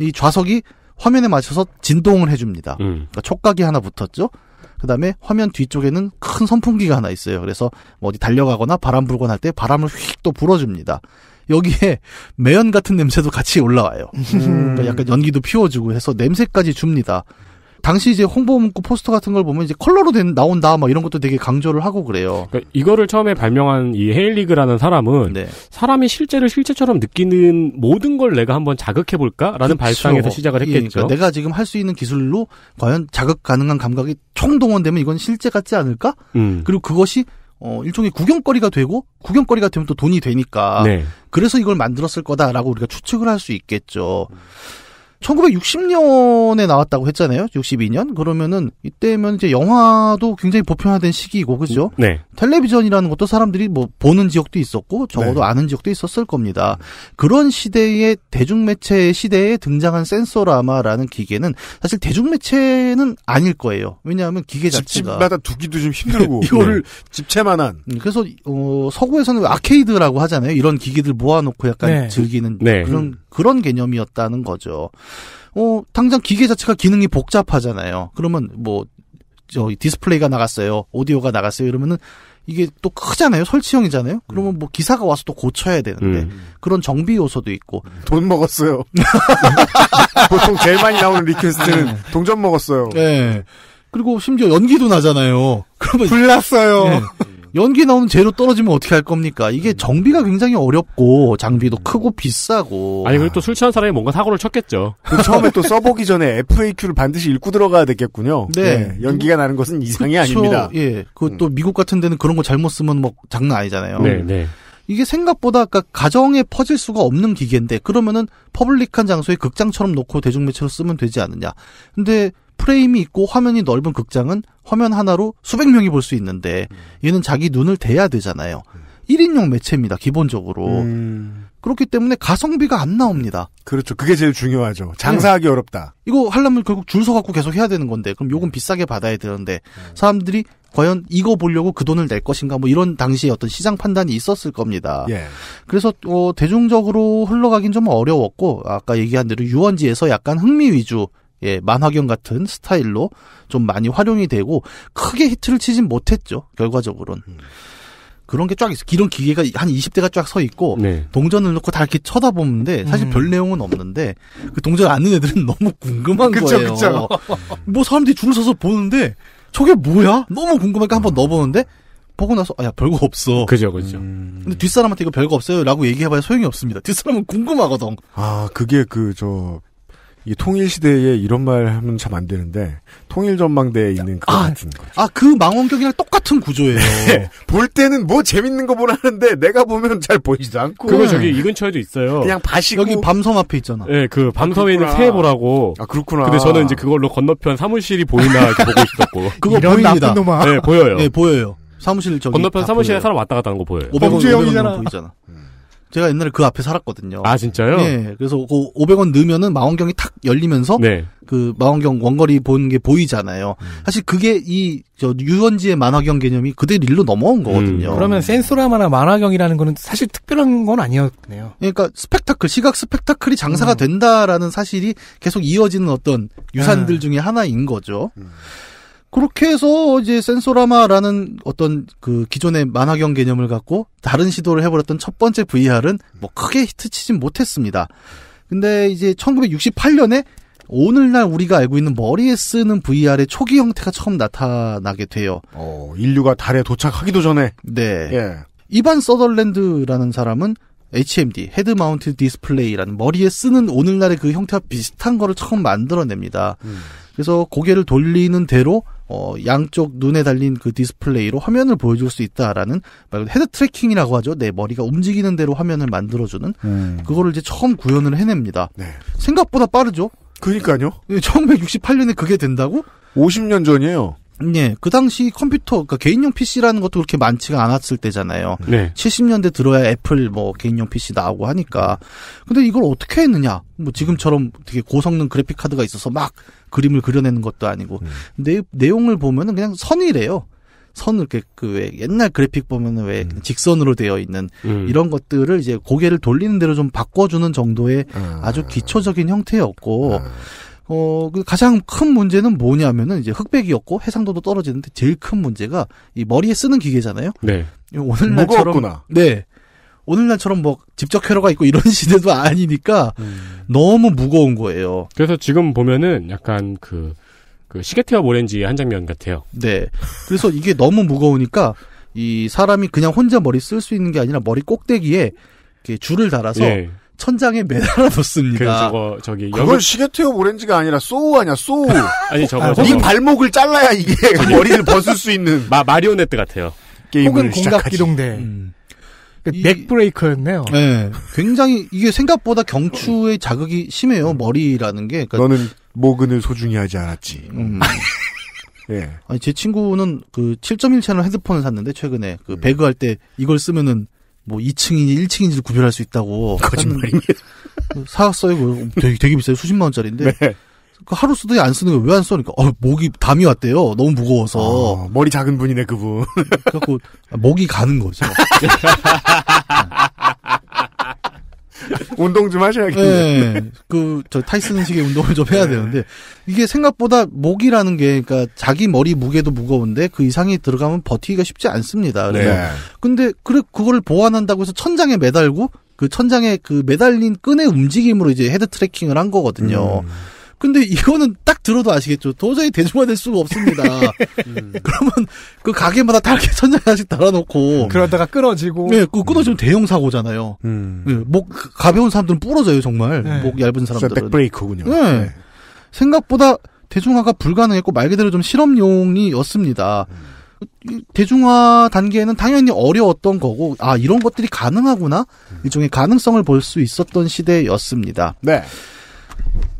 이 좌석이 화면에 맞춰서 진동을 해줍니다. 음. 그러니까 촉각이 하나 붙었죠. 그 다음에 화면 뒤쪽에는 큰 선풍기가 하나 있어요. 그래서 뭐 어디 달려가거나 바람 불거나 할 때 바람을 휙 또 불어줍니다. 여기에 매연 같은 냄새도 같이 올라와요. 음. 그러니까 약간 연기도 피워주고 해서 냄새까지 줍니다. 당시 이제 홍보 문구 포스터 같은 걸 보면 이제 컬러로 된 나온다 막 뭐 이런 것도 되게 강조를 하고 그래요. 그러니까 이거를 처음에 발명한 이 헤일리그라는 사람은 네. 사람이 실제를 실제처럼 느끼는 모든 걸 내가 한번 자극해 볼까라는 발상에서 시작을 예, 했겠죠. 그러니까 내가 지금 할 수 있는 기술로 과연 자극 가능한 감각이 총동원되면 이건 실제 같지 않을까? 음. 그리고 그것이 어, 일종의 구경거리가 되고, 구경거리가 되면 또 돈이 되니까. 네. 그래서 이걸 만들었을 거다라고 우리가 추측을 할 수 있겠죠. 1960년에 나왔다고 했잖아요. 62년. 그러면은 이때면 이제 영화도 굉장히 보편화된 시기이고 그죠? 음, 네. 텔레비전이라는 것도 사람들이 뭐 보는 지역도 있었고 적어도 네. 아는 지역도 있었을 겁니다. 그런 시대의 대중매체 시대에 등장한 센서라마라는 기계는 사실 대중매체는 아닐 거예요. 왜냐하면 기계 자체가 집마다 두기도 좀 힘들고 이거를 네. 집체만한 음, 그래서 어, 서구에서는 아케이드라고 하잖아요. 이런 기기들 모아놓고 약간 네. 즐기는 네. 그런 그런 개념이었다는 거죠. 어, 당장 기계 자체가 기능이 복잡하잖아요. 그러면 뭐, 저 디스플레이가 나갔어요. 오디오가 나갔어요. 이러면은 이게 또 크잖아요. 설치형이잖아요. 그러면 뭐 기사가 와서 또 고쳐야 되는데 음. 그런 정비 요소도 있고 돈 먹었어요. 보통 제일 많이 나오는 리퀘스트는 동전 네. 먹었어요. 네. 그리고 심지어 연기도 나잖아요. 그러면 불났어요. 네. 연기 나오면 제로 떨어지면 어떻게 할 겁니까? 이게 음. 정비가 굉장히 어렵고 장비도 크고 비싸고. 아니 그리고 또술 취한 사람이 뭔가 사고를 쳤겠죠. 처음에 또 써보기 전에 FAQ를 반드시 읽고 들어가야 되겠군요. 네, 네. 연기가 나는 것은 그렇죠. 이상이 그쵸, 아닙니다. 예, 그또 음. 미국 같은 데는 그런 거 잘못 쓰면 뭐 장난 아니잖아요. 네, 네. 이게 생각보다 아까 가정에 퍼질 수가 없는 기계인데 그러면은 퍼블릭한 장소에 극장처럼 놓고 대중매체로 쓰면 되지 않느냐. 근데 프레임이 있고 화면이 넓은 극장은 화면 하나로 수백 명이 볼 수 있는데 음. 얘는 자기 눈을 대야 되잖아요. 1인용 음. 매체입니다, 기본적으로. 음. 그렇기 때문에 가성비가 안 나옵니다. 그렇죠. 그게 제일 중요하죠. 장사하기 네. 어렵다. 이거 하려면 결국 줄 서갖고 계속 해야 되는 건데, 그럼 요금 네. 비싸게 받아야 되는데, 네. 사람들이 과연 이거 보려고 그 돈을 낼 것인가, 뭐 이런 당시에 어떤 시장 판단이 있었을 겁니다. 예. 그래서, 어, 대중적으로 흘러가긴 좀 어려웠고, 아까 얘기한 대로 유원지에서 약간 흥미 위주, 예, 만화경 같은 스타일로 좀 많이 활용이 되고 크게 히트를 치진 못했죠. 결과적으로는. 음. 그런 게 쫙 있어. 이런 기계가 한 20대가 쫙 서 있고 네. 동전을 놓고다 이렇게 쳐다보는데 사실 음. 별 내용은 없는데 그 동전 아는 애들은 너무 궁금한 그쵸, 거예요. 그쵸. 뭐 사람들이 줄을 서서 보는데 저게 뭐야? 너무 궁금하니까 한번 음. 넣어보는데 보고 나서 아야 별거 없어. 그죠 그죠. 음. 근데 뒷사람한테 이거 별거 없어요라고 얘기해봐야 소용이 없습니다. 뒷사람은 궁금하거든. 아 그게 그저 이 통일 시대에 이런 말 하면 참 안 되는데 통일 전망대에 있는 그 아, 같은 거 아그 망원경이랑 똑같은 구조예요. 네. 볼 때는 뭐 재밌는 거 보라는데 내가 보면 잘 보이지도 않고. 그거 저기 이 근처에도 있어요. 그냥 밭이 여기 밤섬 앞에 있잖아. 예, 네, 그 밤섬에 아, 있는 새보라고아 그렇구나. 근데 저는 이제 그걸로 건너편 사무실이 보이나 이렇게 보고 있었고. 그거 보입니다. 네 보여요. 네 보여요. 사무실 저기 건너편 사무실에 보여요. 사람 왔다 갔다 하는 거 보여요. 범주형이잖 보이잖아. 제가 옛날에 그 앞에 살았거든요. 아 진짜요? 네. 그래서 그 500원 넣으면은 망원경이 탁 열리면서 네. 그 망원경 원거리 보는 게 보이잖아요. 음. 사실 그게 이 저 유원지의 만화경 개념이 그대로 일로 넘어온 음, 거거든요. 음. 그러면 센소라마나 만화경이라는 거는 사실 특별한 건 아니었네요. 그러니까 스펙타클 시각 스펙타클이 장사가 음. 된다라는 사실이 계속 이어지는 어떤 유산들 네. 중에 하나인 거죠. 음. 그렇게 해서 이제 센소라마라는 어떤 그 기존의 만화경 개념을 갖고 다른 시도를 해버렸던 첫 번째 VR은 뭐 크게 히트치진 못했습니다. 근데 이제 1968년에 오늘날 우리가 알고 있는 머리에 쓰는 VR의 초기 형태가 처음 나타나게 돼요. 어, 인류가 달에 도착하기도 전에. 네. 예. 이반 서덜랜드라는 사람은 HMD, 헤드 마운트 디스플레이라는 머리에 쓰는 오늘날의 그 형태와 비슷한 거를 처음 만들어냅니다. 음. 그래서 고개를 돌리는 대로 어, 양쪽 눈에 달린 그 디스플레이로 화면을 보여줄 수 있다라는 헤드 트래킹이라고 하죠. 내 머리가 움직이는 대로 화면을 만들어주는 음. 그거를 이제 처음 구현을 해냅니다. 네. 생각보다 빠르죠. 그러니까요. 1968년에 예, 그게 된다고? 50년 전이에요. 예, 그 당시 컴퓨터, 그러니까 개인용 PC라는 것도 그렇게 많지가 않았을 때잖아요. 음. 네. 70년대 들어야 애플 뭐 개인용 PC 나오고 하니까. 근데 이걸 어떻게 했느냐? 뭐 지금처럼 되게 고성능 그래픽 카드가 있어서 막 그림을 그려내는 것도 아니고 음. 내, 내용을 보면은 그냥 선이래요. 선을 이렇게 그 왜 옛날 그래픽 보면은 왜 음. 직선으로 되어 있는 음. 이런 것들을 이제 고개를 돌리는 대로 좀 바꿔주는 정도의 아. 주 기초적인 형태였고 아. 어, 그 가장 큰 문제는 뭐냐면은 이제 흑백이었고 해상도도 떨어지는데 제일 큰 문제가 이 머리에 쓰는 기계잖아요. 네. 오늘날처럼 무거웠구나. 네. 오늘날처럼 뭐 집적 회로가 있고 이런 시대도 아니니까 음. 너무 무거운 거예요. 그래서 지금 보면은 약간 그, 그 시계테와 오렌지의 한 장면 같아요. 네. 그래서 이게 너무 무거우니까 이 사람이 그냥 혼자 머리 쓸 수 있는 게 아니라 머리 꼭대기에 줄을 달아서 예. 천장에 매달아 뒀습니다그 저거 기 그건 여기... 시계테오 오렌지가 아니라 소우 아니야 소우. 아니 저거, 아, 저거 발목을 잘라야 이게 머리를 벗을 수 있는 마 마리오네트 같아요. 게임을 혹은 시작하지. 공각 기동대. 음. 맥브레이커였네요. 그 네, 굉장히 이게 생각보다 경추의 자극이 심해요. 음. 머리라는 게. 그러니까 너는 모근을 소중히 하지 않았지. 음. 음. 예. 아니 제 친구는 그 7.1 채널 헤드폰을 샀는데 최근에 그 음. 배그 할 때 이걸 쓰면은 뭐 2층인지 1층인지를 구별할 수 있다고 거짓말이에요. 그 사왔어요. 되게, 되게 비싸요. 수십만 원짜리인데 네. 그 하루 쓰더니 안 쓰는 거 왜 안 써니까 그러니까, 어, 목이 담이 왔대요. 너무 무거워서 어, 머리 작은 분이네 그분. 그래갖고 아, 목이 가는 거죠. 운동 좀 하셔야겠네. 네, 그저 타이슨식의 운동을 좀 해야 네. 되는데 이게 생각보다 목이라는 게 그러니까 자기 머리 무게도 무거운데 그 이상이 들어가면 버티기가 쉽지 않습니다. 네. 그래서 네. 근데 그래 그거를 보완한다고 해서 천장에 매달고 그 천장에 그 매달린 끈의 움직임으로 이제 헤드 트래킹을 한 거거든요. 음. 근데 이거는 딱 들어도 아시겠죠. 도저히 대중화될 수가 없습니다. 네. 음. 그러면 그 가게마다 다르게 천장 하나씩 달아놓고 음. 그러다가 끊어지고 네, 그 끊어지면 음. 대형 사고잖아요. 음. 네, 목 가벼운 사람들은 부러져요 정말. 네. 목 얇은 사람들은. 백브레이크군요. 네. 네. 생각보다 대중화가 불가능했고 말 그대로 좀 실험용이었습니다. 음. 대중화 단계는 당연히 어려웠던 거고 아 이런 것들이 가능하구나 일종의 가능성을 볼 수 있었던 시대였습니다. 네.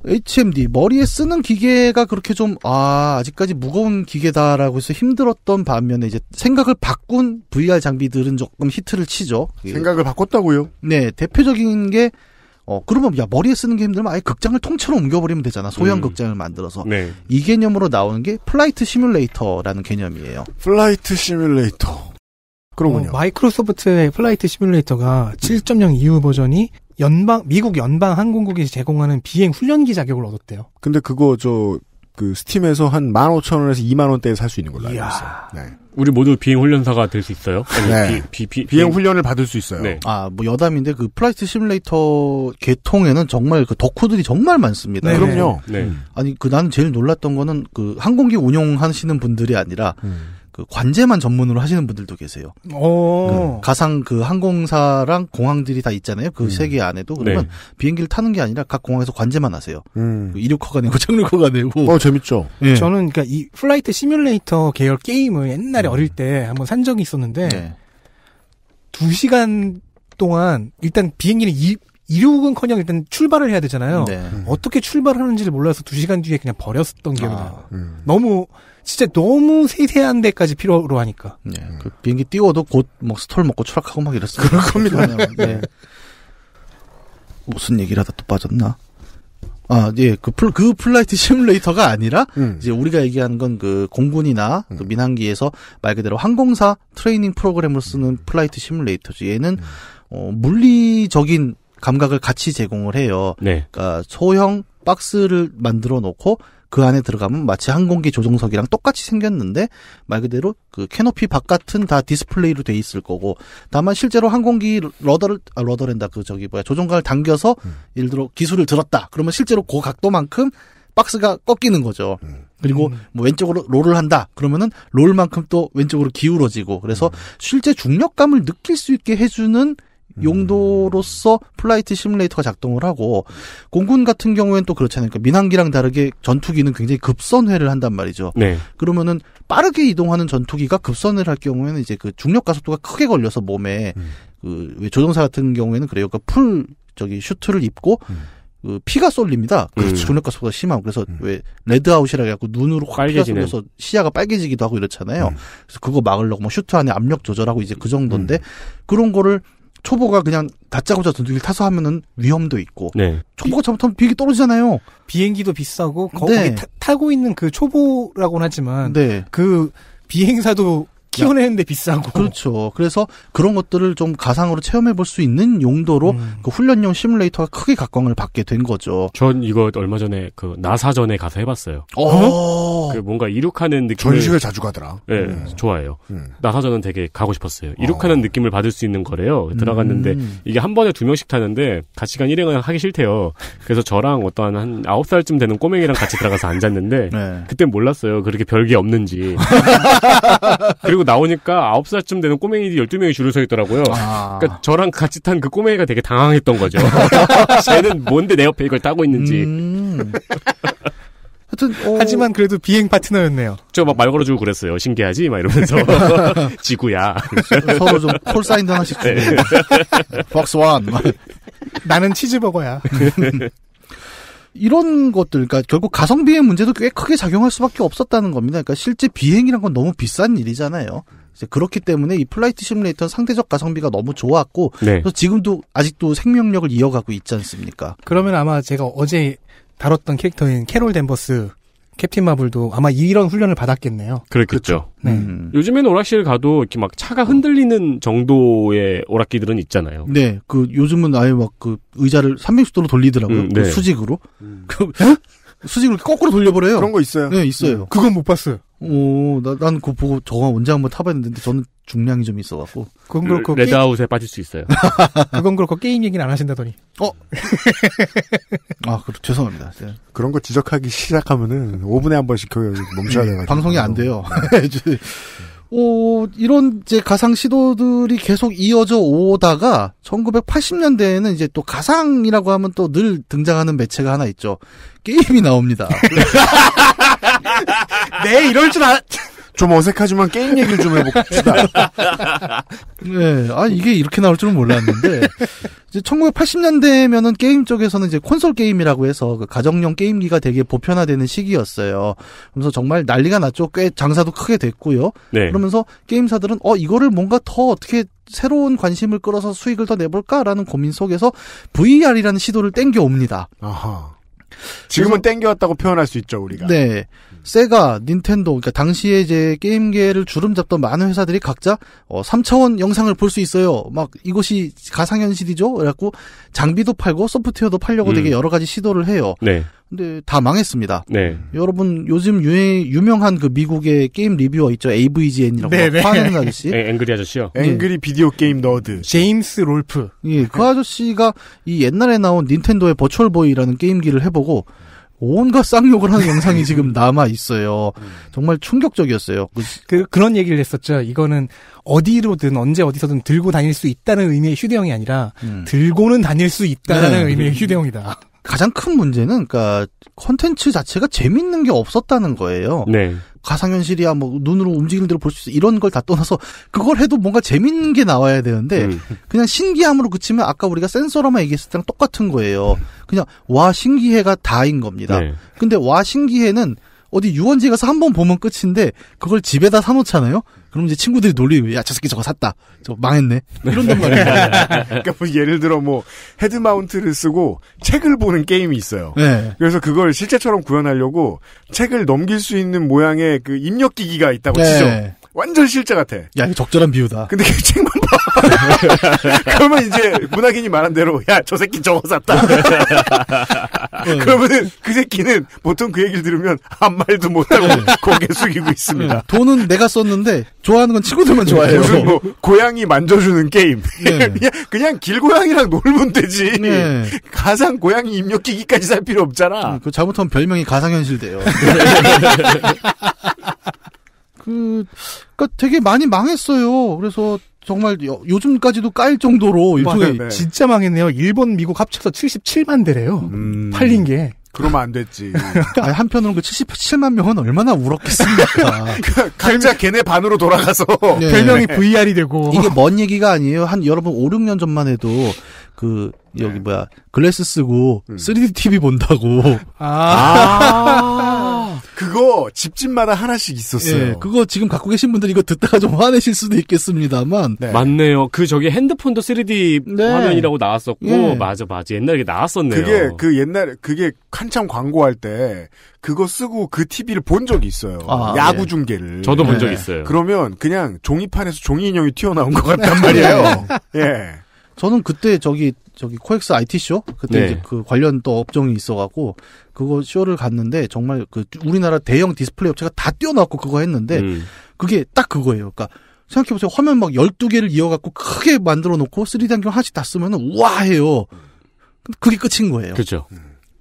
HMD 머리에 쓰는 기계가 그렇게 좀아 아직까지 무거운 기계다라고 해서 힘들었던 반면에 이제 생각을 바꾼 VR 장비들은 조금 히트를 치죠. 그 생각을 바꿨다고요? 네 대표적인 게 어, 그러면, 야, 머리에 쓰는 게 힘들면 아예 극장을 통째로 옮겨버리면 되잖아. 소형 음. 극장을 만들어서. 네. 이 개념으로 나오는 게 플라이트 시뮬레이터라는 개념이에요. 플라이트 시뮬레이터. 그런요 어, 마이크로소프트의 플라이트 시뮬레이터가 7.0 이후 버전이 연방 미국 연방 항공국에서 제공하는 비행 훈련기 자격을 얻었대요. 근데 그거 저 그 스팀에서 한 15,000원에서 2만 원대에 살 수 있는 걸로 알고 있어요. 네. 우리 모두 비행 훈련사가 될 수 있어요? 네. 비, 비, 행 훈련을 받을 수 있어요. 네. 아, 뭐 여담인데 그 플라이트 시뮬레이터 계통에는 정말 그 덕후들이 정말 많습니다. 네. 그럼요. 네. 아니 그 나는 제일 놀랐던 거는 그 항공기 운영하시는 분들이 아니라 음. 그 관제만 전문으로 하시는 분들도 계세요. 어. 그 가상 그 항공사랑 공항들이 다 있잖아요. 그 음. 세계 안에도 그러면 네. 비행기를 타는 게 아니라 각 공항에서 관제만 하세요. 음. 그 이륙허가 내고 착륙허가 내고. 어 재밌죠. 네. 저는 그러니까 이 플라이트 시뮬레이터 계열 게임을 옛날에 음. 어릴 때 한 번 산 적이 있었는데 네. 2 시간 동안 일단 비행기는 이, 이륙은커녕 일단 출발을 해야 되잖아요. 네. 어떻게 출발하는지를 몰라서 2 시간 뒤에 그냥 버렸었던 기억이 아. 나요. 아, 너무 진짜 너무 세세한 데까지 필요로 하니까. 네. 그 비행기 띄워도 곧 뭐 스톨 먹고 추락하고 막 이랬어요. 그럴 겁니다. 네. 네. 무슨 얘기를 하다 또 빠졌나? 아, 예, 그, 플, 그 플라이트 시뮬레이터가 아니라, 음. 이제 우리가 얘기하는 건 그 공군이나 그 음. 그 민항기에서 말 그대로 항공사 트레이닝 프로그램으로 쓰는 음. 플라이트 시뮬레이터지. 얘는, 음. 어, 물리적인 감각을 같이 제공을 해요. 네. 그니까 소형 박스를 만들어 놓고 그 안에 들어가면 마치 항공기 조종석이랑 똑같이 생겼는데 말 그대로 그 캐노피 바깥은 다 디스플레이로 돼 있을 거고 다만 실제로 항공기 러더를 아, 러더랜다 그 저기 뭐야 조종관을 당겨서 음. 예를 들어 기술을 들었다 그러면 실제로 그 각도만큼 박스가 꺾이는 거죠. 음. 그리고 음. 뭐 왼쪽으로 롤을 한다 그러면은 롤만큼 또 왼쪽으로 기울어지고 그래서 음. 실제 중력감을 느낄 수 있게 해주는 음. 용도로서 플라이트 시뮬레이터가 작동을 하고 공군 같은 경우에는 또 그렇지 않으니까 민항기랑 다르게 전투기는 굉장히 급선회를 한단 말이죠. 네. 그러면은 빠르게 이동하는 전투기가 급선회를 할 경우에는 이제 그 중력 가속도가 크게 걸려서 몸에 음. 그 조종사 같은 경우에는 그래요. 그러니까 풀 저기 슈트를 입고 음. 그 피가 쏠립니다. 그 음. 중력가 속도가 심하고 그래서 음. 왜 레드아웃이라 고 해갖고 눈으로 피가 쏠려서 시야가 빨개지기도 하고 이렇잖아요. 음. 그래서 그거 막으려고 뭐 슈트 안에 압력 조절하고 이제 그 정도인데 음. 그런 거를 초보가 그냥 다짜고짜 전투기를 타서 하면은 위험도 있고 네. 초보가 잘못하면 비행기 떨어지잖아요. 비행기도 비싸고 거, 네. 기 타고 있는 그 초보라고는 하지만 네. 그 비행사도 키워내는데 비싸고. 그렇죠. 그래서 그런 것들을 좀 가상으로 체험해 볼 수 있는 용도로 음. 그 훈련용 시뮬레이터가 크게 각광을 받게 된 거죠. 전 이거 얼마 전에 그 나사전에 가서 해봤어요. 어. 어? 그 뭔가 이륙하는 느낌. 전시회 자주 가더라. 네, 음. 좋아요 음. 나사전은 되게 가고 싶었어요. 어. 이륙하는 어. 느낌을 받을 수 있는 거래요. 음. 들어갔는데 이게 한 번에 두 명씩 타는데 같이 간 일행을 하기 싫대요. 그래서 저랑 어떤 한 아홉 살쯤 되는 꼬맹이랑 같이 들어가서 앉았는데 네. 그때 몰랐어요. 그렇게 별게 없는지. 그리고 그리고 나오니까 9살쯤 되는 꼬맹이들이 12명이 줄을 서 있더라고요. 아. 그니까 저랑 같이 탄 그 꼬맹이가 되게 당황했던 거죠. 쟤는 뭔데 내 옆에 이걸 타고 있는지. 음. 하여튼, 어... 하지만 그래도 비행 파트너였네요. 저 막 말 걸어주고 그랬어요. 신기하지? 막 이러면서 지구야. 그렇죠. 서로 좀 콜사인도 하나씩 주고. 네. 박스 원. 나는 치즈버거야. 이런 것들, 그러니까 결국 가성비의 문제도 꽤 크게 작용할 수밖에 없었다는 겁니다. 그러니까 실제 비행이란 건 너무 비싼 일이잖아요. 그렇기 때문에 이 플라이트 시뮬레이터는 상대적 가성비가 너무 좋았고 네. 그래서 지금도 아직도 생명력을 이어가고 있지 않습니까? 그러면 아마 제가 어제 다뤘던 캐릭터인 캐롤 댄버스 캡틴 마블도 아마 이런 훈련을 받았겠네요. 그렇겠죠. 그렇죠. 네. 음. 요즘에는 오락실 가도 이렇게 막 차가 흔들리는 정도의 오락기들은 있잖아요. 네. 그 요즘은 아예 막 그 의자를 360도로 돌리더라고요. 음, 그 네. 그 수직으로. 음. 그 어? 수직으로 거꾸로 돌려버려요. 그런 거 있어요. 네, 있어요. 네. 그건 못 봤어요. 오, 나, 난 그거 보고 저거 언제 한번 타봤는데 저는 중량이 좀 있어갖고. 그건 그 그렇고. 레드아웃에 게임... 빠질 수 있어요. 그건 그렇고 게임 얘기는 안 하신다더니. 어? 아, 그 죄송합니다. 네. 그런 거 지적하기 시작하면은 5분에 한 번씩 멈춰야 되나 방송이 안 돼요. 네. 오, 이런 이제 가상 시도들이 계속 이어져 오다가 1980년대에는 이제 또 가상이라고 하면 또 늘 등장하는 매체가 하나 있죠. 게임이 나옵니다. 네, 이럴 줄 알. 좀 어색하지만 게임 얘기를 좀 해봅시다. 네, 아 이게 이렇게 나올 줄은 몰랐는데 이제 1980년대면은 게임 쪽에서는 이제 콘솔 게임이라고 해서 그 가정용 게임기가 되게 보편화되는 시기였어요. 그러면서 정말 난리가 났죠. 꽤 장사도 크게 됐고요. 네. 그러면서 게임사들은 어 이거를 뭔가 더 어떻게 새로운 관심을 끌어서 수익을 더 내볼까라는 고민 속에서 VR이라는 시도를 땡겨옵니다. 아하. 지금은 땡겨왔다고 표현할 수 있죠 우리가. 네, 세가, 닌텐도, 그러니까 당시에 이제 게임계를 주름 잡던 많은 회사들이 각자 어, 3차원 영상을 볼 수 있어요. 막이곳이 가상현실이죠. 그래갖고 장비도 팔고 소프트웨어도 팔려고 음. 되게 여러 가지 시도를 해요. 네. 근데 다 망했습니다. 네. 여러분 요즘 유해, 유명한 그 미국의 게임 리뷰어 있죠. AVGN이라고 네, 네. 화내는 아저씨. 네, 앵그리 아저씨요. 네. 앵그리 비디오 게임 너드. 제임스 롤프. 예, 그 아저씨가 이 옛날에 나온 닌텐도의 버츄얼 보이라는 게임기를 해보고 온갖 쌍욕을 하는 영상이 지금 남아 있어요. 정말 충격적이었어요. 그, 그, 그런 얘기를 했었죠. 이거는 어디로든 언제 어디서든 들고 다닐 수 있다는 의미의 휴대용이 아니라 음. 들고는 다닐 수 있다라는 네. 의미의 휴대용이다. 가장 큰 문제는 그러니까 컨텐츠 자체가 재밌는 게 없었다는 거예요. 네. 가상현실이야 뭐 눈으로 움직이는 대로 볼 수 있어 이런 걸 다 떠나서 그걸 해도 뭔가 재밌는 게 나와야 되는데 음. 그냥 신기함으로 그치면 아까 우리가 센서로만 얘기했을 때랑 똑같은 거예요. 그냥 와 신기해가 다인 겁니다. 네. 근데 와 신기해는 어디 유원지 가서 한 번 보면 끝인데 그걸 집에다 사놓잖아요. 그럼 이제 친구들이 놀리고 야저 새끼 저거 샀다. 저 망했네. 이런단 말이에 그러니까 뭐 예를 들어 뭐 헤드 마운트를 쓰고 책을 보는 게임이 있어요. 네. 그래서 그걸 실제처럼 구현하려고 책을 넘길 수 있는 모양의 그 입력 기기가 있다고 네. 치죠. 완전 실제 같아. 야, 이거 적절한 비유다. 근데 책만 봐. 그러면 이제 문학인이 말한 대로 야, 저 새끼 저거 샀다. 그러면은 그 새끼는 보통 그 얘기를 들으면 한 말도 못하고 고개 숙이고 있습니다. 돈은 내가 썼는데 좋아하는 건 친구들만 좋아해요. 무슨 뭐 고양이 만져주는 게임. 네. 그냥, 그냥 길고양이랑 놀면 되지. 네. 가상 고양이 입력기기까지 살 필요 없잖아. 그 잘못하면 별명이 가상현실 돼요. 그, 그니까 되게 많이 망했어요. 그래서 정말 요, 요즘까지도 깔 정도로 일종의 네, 네. 진짜 망했네요. 일본, 미국 합쳐서 77만 대래요. 음. 팔린 게. 그러면 안 됐지. 아니, 한편으로는 그 77만 명은 얼마나 울었겠습니까. 각자 걔네 반으로 돌아가서. 네. 별명이 VR이 되고. 이게 먼 얘기가 아니에요. 한 여러분 5, 6년 전만 해도 그, 여기 네. 뭐야, 글래스 쓰고 음. 3D TV 본다고. 아. 아. 그거 집집마다 하나씩 있었어요. 예, 그거 지금 갖고 계신 분들 이거 듣다가 좀 화내실 수도 있겠습니다만. 네. 맞네요. 그 저기 핸드폰도 3D 네. 화면이라고 나왔었고, 예. 맞아, 맞아. 옛날에 나왔었네요. 그게 그 옛날에 그게 한참 광고할 때 그거 쓰고 그 TV를 본 적이 있어요. 아, 야구 예. 중계를. 저도 본적 예. 있어요. 그러면 그냥 종이판에서 종이 인형이 튀어나온 것 같단 네. 말이에요. 예. 저는 그때 저기 저기 코엑스 IT 쇼 그때 네. 이제 그 관련 또 업종이 있어갖고 그거 쇼를 갔는데 정말 그 우리나라 대형 디스플레이 업체가 다 뛰어나왔고 그거 했는데 음. 그게 딱 그거예요. 그러니까 생각해보세요. 화면 막 12개를 이어갖고 크게 만들어 놓고 3D 단경 하나씩 다 쓰면은 우와해요. 그게 끝인 거예요. 그죠.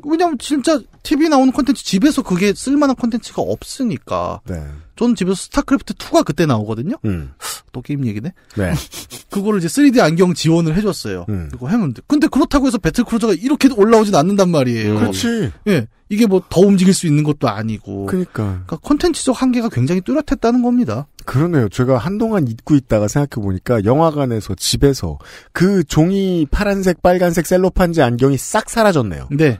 왜냐면 진짜 TV 나오는 콘텐츠 집에서 그게 쓸만한 콘텐츠가 없으니까. 네. 저는 집에서 스타크래프트 2가 그때 나오거든요. 음. 또 게임 얘기네. 네. 그거를 이제 3D 안경 지원을 해줬어요. 음. 그거 했는데 근데 그렇다고 해서 배틀크루저가 이렇게 올라오진 않는단 말이에요. 음. 그렇지. 예, 이게 뭐 더 움직일 수 있는 것도 아니고. 그러니까. 그러니까 컨텐츠적 한계가 굉장히 뚜렷했다는 겁니다. 그러네요. 제가 한동안 잊고 있다가 생각해 보니까 영화관에서 집에서 그 종이 파란색 빨간색 셀로판지 안경이 싹 사라졌네요. 네.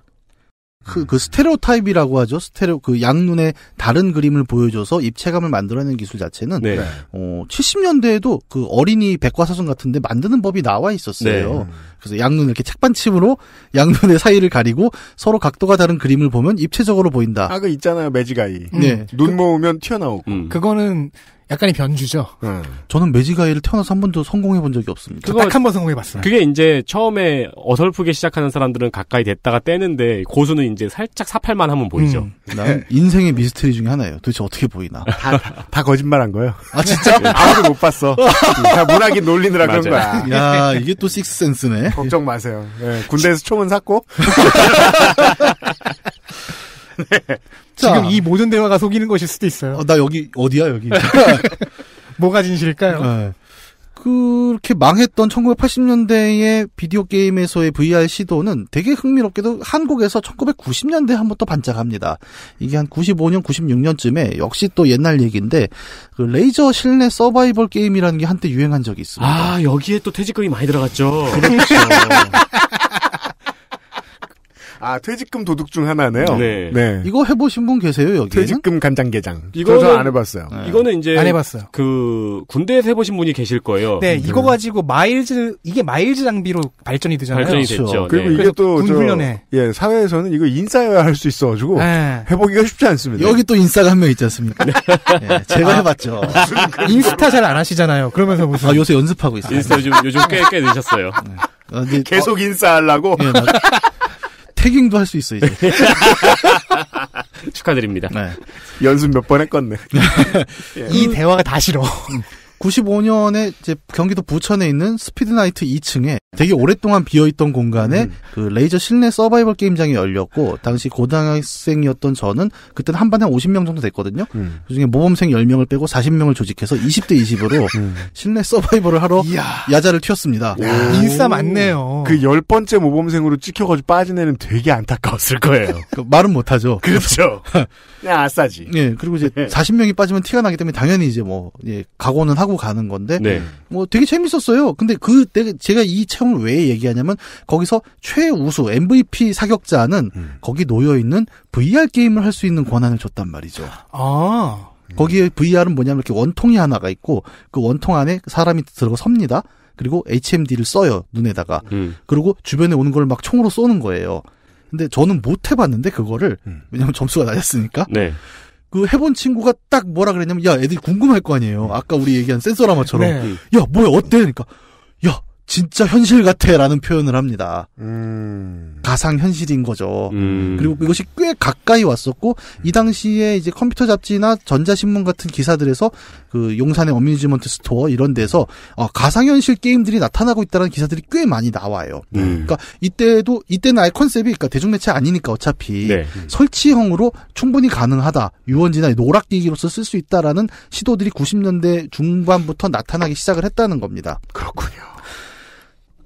그, 그 스테레오타입이라고 하죠. 스테레오 그 양눈에 다른 그림을 보여줘서 입체감을 만들어내는 기술 자체는 네. 어 70년대에도 그 어린이 백과사전 같은데 만드는 법이 나와 있었어요. 네. 그래서 양눈 이렇게 책반침으로 양눈의 사이를 가리고 서로 각도가 다른 그림을 보면 입체적으로 보인다. 아 그 있잖아요 매직아이. 음. 네. 눈 그 모으면 튀어나오고. 음. 그거는 약간의 변주죠. 네. 저는 매직아이를 태어나서 한 번도 성공해 본 적이 없습니다. 딱 한 번 성공해 봤어요. 그게 이제 처음에 어설프게 시작하는 사람들은 가까이 됐다가 떼는데 고수는 이제 살짝 사팔만 하면 보이죠. 음. 네. 난 인생의 미스터리 중에 하나예요. 도대체 어떻게 보이나. 다, 다 거짓말한 거예요. 아 진짜? 네. 아무도 못 봤어. 다 문학이 놀리느라 그런 거야. 야 이게 또 식스센스네. 걱정 마세요. 네, 군대에서 총은 샀고. 지금 이 모든 대화가 속이는 것일 수도 있어요. 어, 나 여기 어디야 여기? 뭐가 진실일까요? 네. 그렇게 망했던 1980년대의 비디오 게임에서의 VR 시도는 되게 흥미롭게도 한국에서 1990년대 한번 또 반짝합니다. 이게 한 95년, 96년쯤에 역시 또 옛날 얘기인데 그 레이저 실내 서바이벌 게임이라는 게 한때 유행한 적이 있습니다. 아 여기에 또 퇴직금이 많이 들어갔죠. 그렇죠. 아 퇴직금 도둑 중 하나네요. 네. 네. 이거 해보신 분 계세요 여기? 퇴직금 간장게장. 이거는 안 해봤어요. 네. 이거는 이제 안 해봤어요. 그 군대에서 해보신 분이 계실 거예요. 네, 음. 이거 가지고 마일즈 이게 마일즈 장비로 발전이 되잖아요. 발전이 그렇죠. 됐죠. 그리고 네. 이게 또군 훈련에 예 사회에서는 이거 인싸여야 할 수 있어가지고 네. 해보기가 쉽지 않습니다. 여기 또 인싸가 한 명 있지 않습니까? 네. 네 제가 아, 해봤죠. 인스타 잘 안 하시잖아요. 그러면서 무슨 아, 요새 연습하고 있어요. 인스타 요즘 요즘 꽤 꽤늦었어요 어, 계속 어, 인싸하려고? 네, 태깅도 할 수 있어 이제. 축하드립니다. 네. 연습 몇 번 했겠네. 이 대화가 다 싫어. 음. 95년에 이제 경기도 부천에 있는 스피드나이트 2층에 되게 오랫동안 비어있던 공간에 음. 그 레이저 실내 서바이벌 게임장이 열렸고 당시 고등학생이었던 저는 그때 는한 반에 50명 정도 됐거든요. 음. 그중에 모범생 10명을 빼고 40명을 조직해서 20대 20으로 음. 실내 서바이벌을 하러 이야. 야자를 튀었습니다. 인싸 많네요. 그 10번째 모범생으로 찍혀가지고 빠진 애는 되게 안타까웠을 거예요. 그 말은 못하죠. 그렇죠. 그냥 아싸지. 예, 그리고 이제 40명이 빠지면 티가 나기 때문에 당연히 이제 뭐 예, 각오는 하고 하고 가는 건데 네. 뭐 되게 재밌었어요. 근데 그 제가 이 체험을 왜 얘기하냐면 거기서 최우수 MVP 사격자는 음. 거기 놓여 있는 VR 게임을 할 수 있는 권한을 줬단 말이죠. 아. 거기에 VR은 뭐냐면 이렇게 원통이 하나가 있고 그 원통 안에 사람이 들어가 섭니다. 그리고 HMD를 써요 눈에다가 음. 그리고 주변에 오는 걸 막 총으로 쏘는 거예요. 근데 저는 못 해봤는데 그거를 음. 왜냐면 점수가 낮았으니까. 네. 그 해본 친구가 딱 뭐라 그랬냐면 야 애들이 궁금할 거 아니에요. 아까 우리 얘기한 센서라마처럼 네. 야 뭐야 어때? 그러니까 진짜 현실 같아라는 표현을 합니다. 음. 가상 현실인 거죠. 음. 그리고 이것이 꽤 가까이 왔었고 이 당시에 이제 컴퓨터 잡지나 전자신문 같은 기사들에서 그 용산의 어뮤지먼트 스토어 이런 데서 어, 가상 현실 게임들이 나타나고 있다는 기사들이 꽤 많이 나와요. 음. 그러니까 이때도 이때는 아예 컨셉이 그러니까 대중매체 아니니까 어차피 네. 설치형으로 충분히 가능하다 유원지나 노락기기로서 쓸 수 있다라는 시도들이 90년대 중반부터 나타나기 시작을 했다는 겁니다. 그렇군요.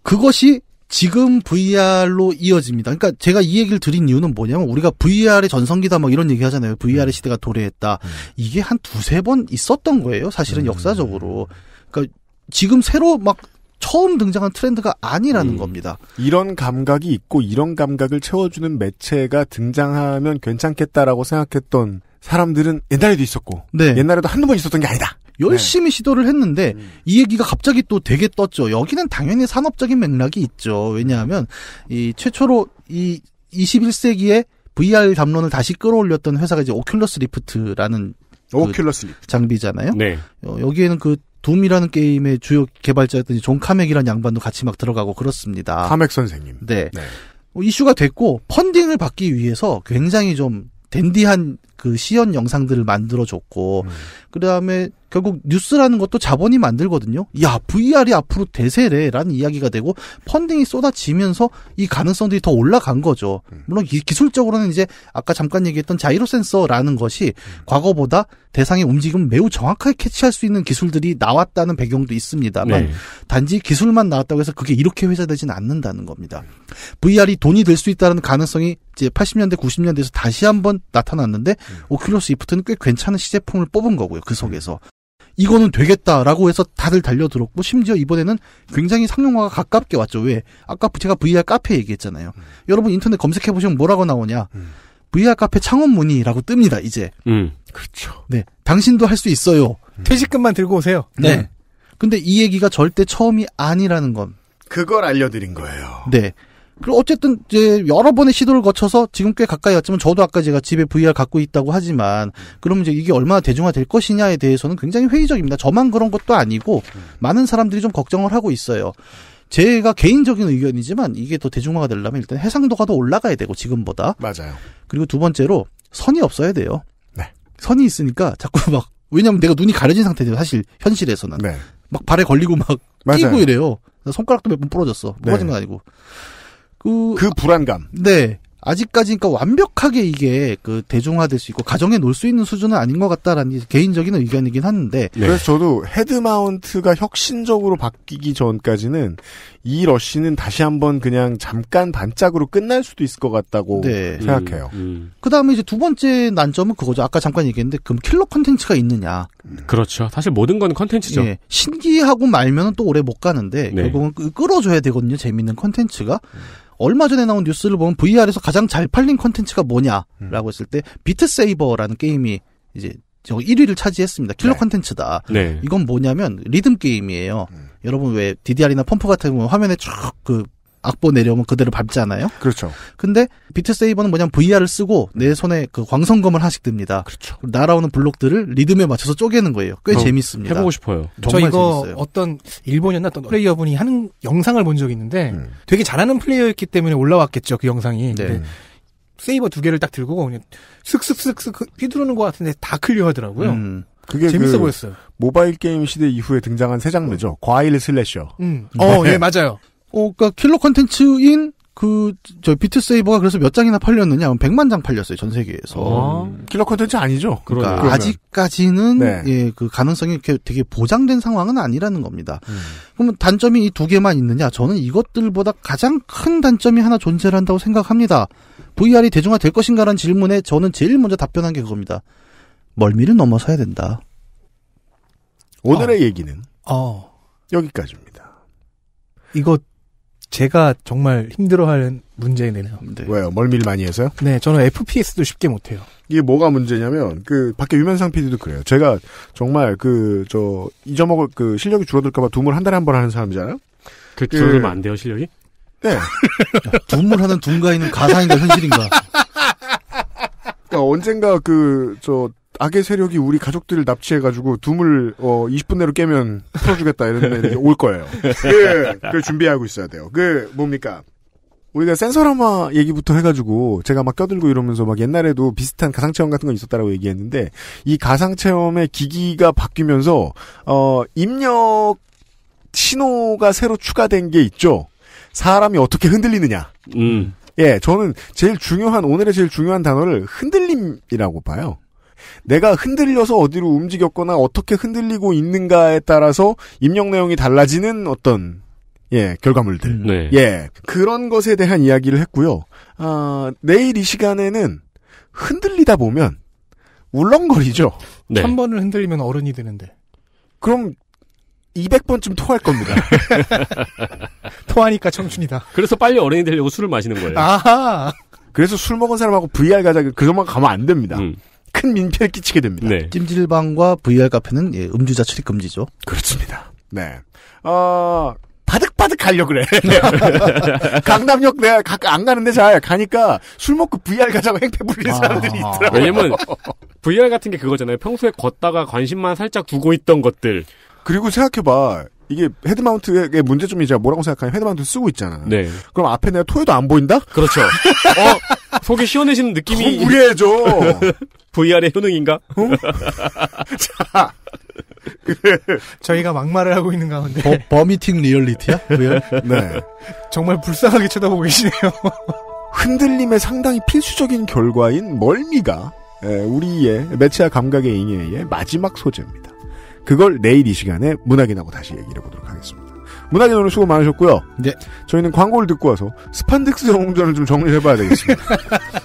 그것이 지금 VR로 이어집니다. 그러니까 제가 이 얘기를 드린 이유는 뭐냐면 우리가 VR의 전성기다 막 이런 얘기 하잖아요. VR의 음. 시대가 도래했다. 음. 이게 한 두세 번 있었던 거예요. 사실은 음. 역사적으로. 그러니까 지금 새로 막 처음 등장한 트렌드가 아니라는 음. 겁니다. 이런 감각이 있고 이런 감각을 채워주는 매체가 등장하면 괜찮겠다라고 생각했던 사람들은 옛날에도 있었고 네. 옛날에도 한두 번 있었던 게 아니다. 열심히 네. 시도를 했는데 음. 이 얘기가 갑자기 또 되게 떴죠. 여기는 당연히 산업적인 맥락이 있죠. 왜냐하면 이 최초로 이 21세기에 VR 담론을 다시 끌어올렸던 회사가 이제 오큘러스 리프트라는 그 오큘러스 그 리프트. 장비잖아요. 네. 어, 여기에는 그 둠이라는 게임의 주요 개발자였던 존 카맥이라는 양반도 같이 막 들어가고 그렇습니다. 카맥 선생님. 네. 네. 어, 이슈가 됐고 펀딩을 받기 위해서 굉장히 좀 댄디한 그 시연 영상들을 만들어줬고 음. 그다음에 결국 뉴스라는 것도 자본이 만들거든요. 야 VR이 앞으로 대세래라는 이야기가 되고 펀딩이 쏟아지면서 이 가능성들이 더 올라간 거죠. 음. 물론 기, 기술적으로는 이제 아까 잠깐 얘기했던 자이로 센서라는 것이 음. 과거보다 대상의 움직임을 매우 정확하게 캐치할 수 있는 기술들이 나왔다는 배경도 있습니다만 네. 단지 기술만 나왔다고 해서 그게 이렇게 회자되지는 않는다는 겁니다. VR이 돈이 될 수 있다는 가능성이 이제 80년대 90년대에서 다시 한번 나타났는데 음. 오큘러스 리프트는 꽤 괜찮은 시제품을 뽑은 거고요. 그 속에서. 이거는 되겠다라고 해서 다들 달려들었고 심지어 이번에는 굉장히 상용화가 가깝게 왔죠. 왜? 아까 제가 VR 카페 얘기했잖아요. 음. 여러분 인터넷 검색해 보시면 뭐라고 나오냐? 음. VR 카페 창업 문의라고 뜹니다. 이제. 음. 그렇죠. 네. 당신도 할 수 있어요. 음. 퇴직금만 들고 오세요. 네. 네. 근데 이 얘기가 절대 처음이 아니라는 건 그걸 알려드린 거예요. 네. 그리고 어쨌든 이제 여러 번의 시도를 거쳐서 지금 꽤 가까이 왔지만 저도 아까 제가 집에 VR 갖고 있다고 하지만 그러면 이제 이게 얼마나 대중화 될 것이냐에 대해서는 굉장히 회의적입니다. 저만 그런 것도 아니고 많은 사람들이 좀 걱정을 하고 있어요. 제가 개인적인 의견이지만 이게 더 대중화가 되려면 일단 해상도가 더 올라가야 되고 지금보다 맞아요. 그리고 두 번째로 선이 없어야 돼요. 네. 선이 있으니까 자꾸 막 왜냐면 내가 눈이 가려진 상태예요. 사실 현실에서는 네. 막 발에 걸리고 막 맞아요. 끼고 이래요. 손가락도 몇 번 부러졌어. 네. 부러진 네. 건 아니고. 그, 그 불안감. 네. 아직까지 그니까 완벽하게 이게 그 대중화될 수 있고 가정에 놓을 수 있는 수준은 아닌 것 같다라는 개인적인 의견이긴 한데 네. 그래서 저도 헤드마운트가 혁신적으로 바뀌기 전까지는 이 러쉬는 다시 한번 그냥 잠깐 반짝으로 끝날 수도 있을 것 같다고 네. 생각해요. 음, 음. 그 다음에 이제 두 번째 난점은 그거죠. 아까 잠깐 얘기했는데 그럼 킬러 컨텐츠가 있느냐? 그렇죠. 사실 모든 건 컨텐츠죠. 네. 신기하고 말면은 또 오래 못 가는데 네. 결국은 끌어줘야 되거든요. 재밌는 컨텐츠가. 얼마 전에 나온 뉴스를 보면 VR에서 가장 잘 팔린 컨텐츠가 뭐냐라고 음. 했을 때 비트세이버라는 게임이 이제 1위를 차지했습니다. 킬러 네. 컨텐츠다. 네. 이건 뭐냐면 리듬 게임이에요. 음. 여러분 왜 DDR이나 펌프 같은 거 화면에 쭉그 악보 내려오면 그대로 밟잖아요. 그렇죠. 근데 비트 세이버는 뭐냐면 VR을 쓰고 내 손에 그 광선검을 하나씩 듭니다. 그렇죠. 날아오는 블록들을 리듬에 맞춰서 쪼개는 거예요. 꽤 어, 재밌습니다. 해보고 싶어요. 저 이거 재밌어요. 어떤 일본이었나 어떤 플레이어분이 하는 영상을 본 적이 있는데 음. 되게 잘하는 플레이어였기 때문에 올라왔겠죠 그 영상이. 네. 세이버 두 개를 딱 들고 그냥 슥슥슥슥 그 휘두르는 것 같은데 다 클리어하더라고요. 음. 그게 재밌어 그 보였어요. 모바일 게임 시대 이후에 등장한 새 장르죠. 음. 과일 슬래셔. 음. 네. 어, 예, 맞아요. 어, 그니까 킬러 컨텐츠인 그, 저, 비트세이버가 그래서 몇 장이나 팔렸느냐? 100만 장 팔렸어요, 전 세계에서. 어, 킬러 컨텐츠 아니죠? 그러니까 그러면. 아직까지는, 네. 예, 그 가능성이 이렇게 되게 보장된 상황은 아니라는 겁니다. 음. 그러면 단점이 이 두 개만 있느냐? 저는 이것들보다 가장 큰 단점이 하나 존재를 한다고 생각합니다. VR이 대중화 될 것인가라는 질문에 저는 제일 먼저 답변한 게 그겁니다. 멀미를 넘어서야 된다. 오늘의 어. 얘기는, 아. 어. 여기까지입니다. 이것 제가 정말 힘들어하는 문제네요. 네. 왜요? 멀미를 많이 해서요? 네, 저는 FPS도 쉽게 못해요. 이게 뭐가 문제냐면 그 밖에 유면상 PD도 그래요. 제가 정말 그 저 잊어먹을 그 실력이 줄어들까봐 둠을 한 달에 한 번 하는 사람이잖아요. 그, 그 줄어들면 안 돼요 실력이? 네. 둠을 하는 둠가있는 가상인가 현실인가? 그니까 언젠가 그저 악의 세력이 우리 가족들을 납치해가지고 둠을 어 20분 내로 깨면 풀어주겠다 이런데 올 거예요. 그, 그 준비하고 있어야 돼요. 그 뭡니까? 우리가 센서라마 얘기부터 해가지고 제가 막 껴들고 이러면서 막 옛날에도 비슷한 가상 체험 같은 건 있었다라고 얘기했는데 이 가상 체험의 기기가 바뀌면서 어 입력 신호가 새로 추가된 게 있죠. 사람이 어떻게 흔들리느냐. 음. 예, 저는 제일 중요한 오늘의 제일 중요한 단어를 흔들림이라고 봐요. 내가 흔들려서 어디로 움직였거나 어떻게 흔들리고 있는가에 따라서 입력 내용이 달라지는 어떤 예 결과물들 음, 네. 예 그런 것에 대한 이야기를 했고요. 아 내일 이 시간에는 흔들리다 보면 울렁거리죠. 네. 한 번을 흔들리면 어른이 되는데. 그럼 200번쯤 토할 겁니다. 토하니까 청춘이다. 그래서 빨리 어른이 되려고 술을 마시는 거예요. 아하. 그래서 술 먹은 사람하고 VR 가자 그것만 가면 안 됩니다. 음. 큰 민폐를 끼치게 됩니다. 네. 찜질방과 VR 카페는 예, 음주자 출입 금지죠. 그렇습니다. 네. 어, 바득바득 가려 고 그래. 강남역 내가 가, 안 가는데 잘 가니까 술 먹고 VR 가자고 행패 부리는 아... 사람들이 있더라고. 요 왜냐면 VR 같은 게 그거잖아요. 평소에 걷다가 관심만 살짝 두고 있던 것들. 그리고 생각해봐. 이게 헤드마운트의 문제점이 제가 뭐라고 생각하냐면 헤드마운트 쓰고 있잖아. 네. 그럼 앞에 내가 토해도 안 보인다? 그렇죠. 어, 속이 시원해지는 느낌이. 무례해져 VR의 효능인가? 응? 자, 그 저희가 막말을 하고 있는 가운데. 버, 버미팅 리얼리티야? 네. 정말 불쌍하게 쳐다보고 계시네요. 흔들림의 상당히 필수적인 결과인 멀미가 예, 우리의 매체와 감각의 인해의 마지막 소재입니다. 그걸 내일 이 시간에 문학인하고 다시 얘기를 해보도록 하겠습니다. 문학의 오늘 수고 많으셨고요. 네. 저희는 광고를 듣고 와서 스판덱스 영웅전을 좀 정리해봐야 를 되겠습니다.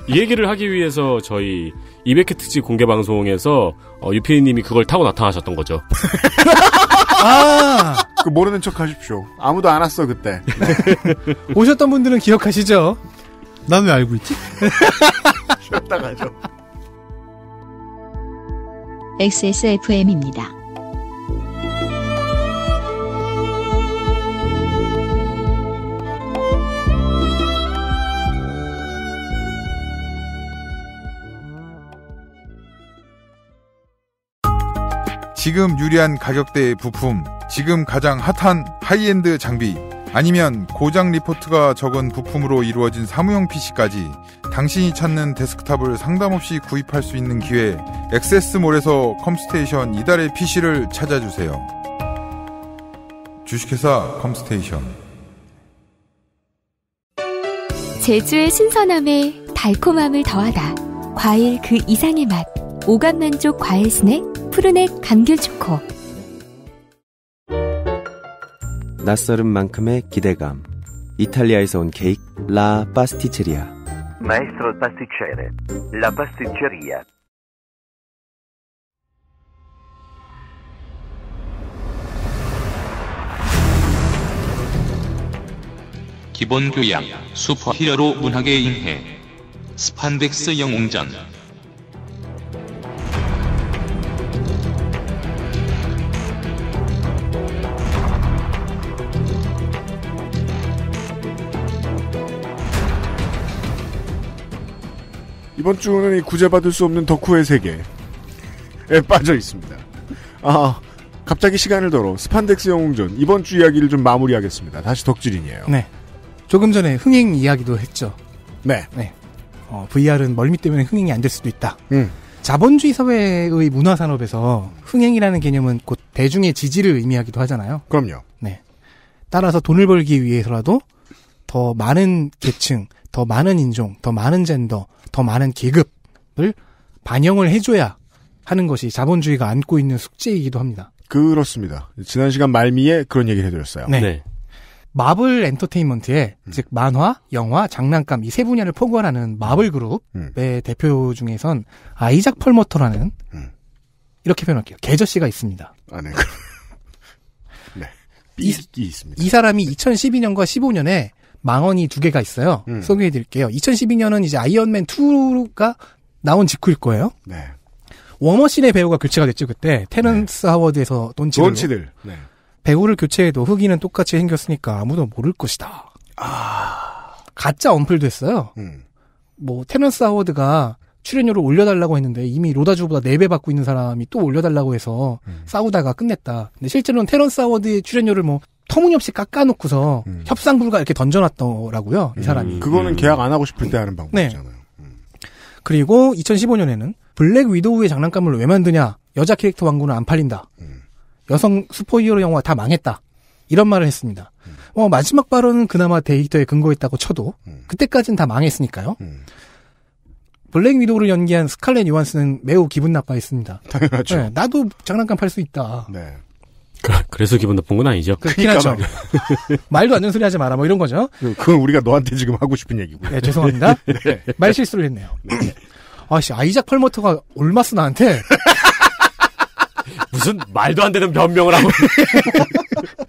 이 얘기를 하기 위해서 저희 200회 특집 공개 방송에서 어, 유피님이 그걸 타고 나타나셨던 거죠. 아, 그 모르는 척 하십시오. 아무도 안 왔어 그때. 네. 오셨던 분들은 기억하시죠? 난 왜 알고 있지? 쉬었다 가죠. XSFM입니다. 지금 유리한 가격대의 부품, 지금 가장 핫한 하이엔드 장비, 아니면 고장 리포트가 적은 부품으로 이루어진 사무용 PC까지 당신이 찾는 데스크탑을 상담 없이 구입할 수 있는 기회, 액세스몰에서 컴스테이션 이달의 PC를 찾아주세요. 주식회사 컴스테이션 제주의 신선함에 달콤함을 더하다. 과일 그 이상의 맛. 오감만족 과일 스낵 푸르넥 감귤 초코 낯설은 만큼의 기대감 이탈리아에서 온 케이크 라 파스티체리아 마에스트로 파스티체레 라 파스티체리아 기본 교양 슈퍼히어로 문학의 인해 스판덱스 영웅전 이번 주는 이 구제받을 수 없는 덕후의 세계에 빠져 있습니다. 아, 갑자기 시간을 덜어 스판덱스 영웅전 이번 주 이야기를 좀 마무리하겠습니다. 다시 덕질인이에요. 네. 조금 전에 흥행 이야기도 했죠. 네. 네. 어, VR은 멀미 때문에 흥행이 안 될 수도 있다. 음. 자본주의 사회의 문화 산업에서 흥행이라는 개념은 곧 대중의 지지를 의미하기도 하잖아요. 그럼요. 네. 따라서 돈을 벌기 위해서라도 더 많은 계층, 더 많은 인종, 더 많은 젠더, 더 많은 계급을 반영을 해줘야 하는 것이 자본주의가 안고 있는 숙제이기도 합니다. 그렇습니다. 지난 시간 말미에 그런 얘기를 해드렸어요. 네. 네. 마블 엔터테인먼트의 음. 즉 만화, 영화, 장난감 이 세 분야를 포괄하는 마블 그룹의 음. 대표 중에선 아이작 펄머터라는 음. 이렇게 표현할게요. 계저 씨가 있습니다. 아, 네. 네. 이, 있습니다. 이 사람이 2012년과 15년에 망언이 두 개가 있어요. 음. 소개해드릴게요. 2012년은 이제 아이언맨 2가 나온 직후일 거예요. 네. 워머신의 배우가 교체가 됐죠 그때 테런스 네. 하워드에서 돈치들. 돈치들. 네. 배우를 교체해도 흑인은 똑같이 생겼으니까 아무도 모를 것이다. 아. 가짜 언플 됐어요. 음. 뭐 테런스 하워드가 출연료를 올려달라고 했는데 이미 로다주보다 4배 받고 있는 사람이 또 올려달라고 해서 음. 싸우다가 끝냈다. 근데 실제로는 테런스 아워드의 출연료를 뭐 터무니없이 깎아놓고서 음. 협상 불가 이렇게 던져놨더라고요. 이 음. 사람이. 그거는 음. 계약 안 하고 싶을 때 하는 방법이잖아요. 네. 음. 그리고 2015년에는 블랙 위도우의 장난감을 왜 만드냐. 여자 캐릭터 왕구는 안 팔린다. 여성 슈퍼히어로 영화 다 망했다. 이런 말을 했습니다. 뭐 마지막 발언은 그나마 데이터에 근거했다고 쳐도 그때까지는 다 망했으니까요. 블랙 위도우를 연기한 스칼렛 요한스는 매우 기분 나빠했습니다. 당연하죠. 네, 나도 장난감 팔 수 있다. 네. 그래서 기분 나쁜 건 아니죠. 그, 그렇긴 하죠. 말도 안 되는 소리 하지 마라 뭐 이런 거죠. 그건 우리가 너한테 지금 하고 싶은 얘기고요. 네, 죄송합니다. 네. 말 실수를 했네요. 네. 아씨 아이작 펄머터가 얼마스 나한테 무슨 말도 안 되는 변명을 하고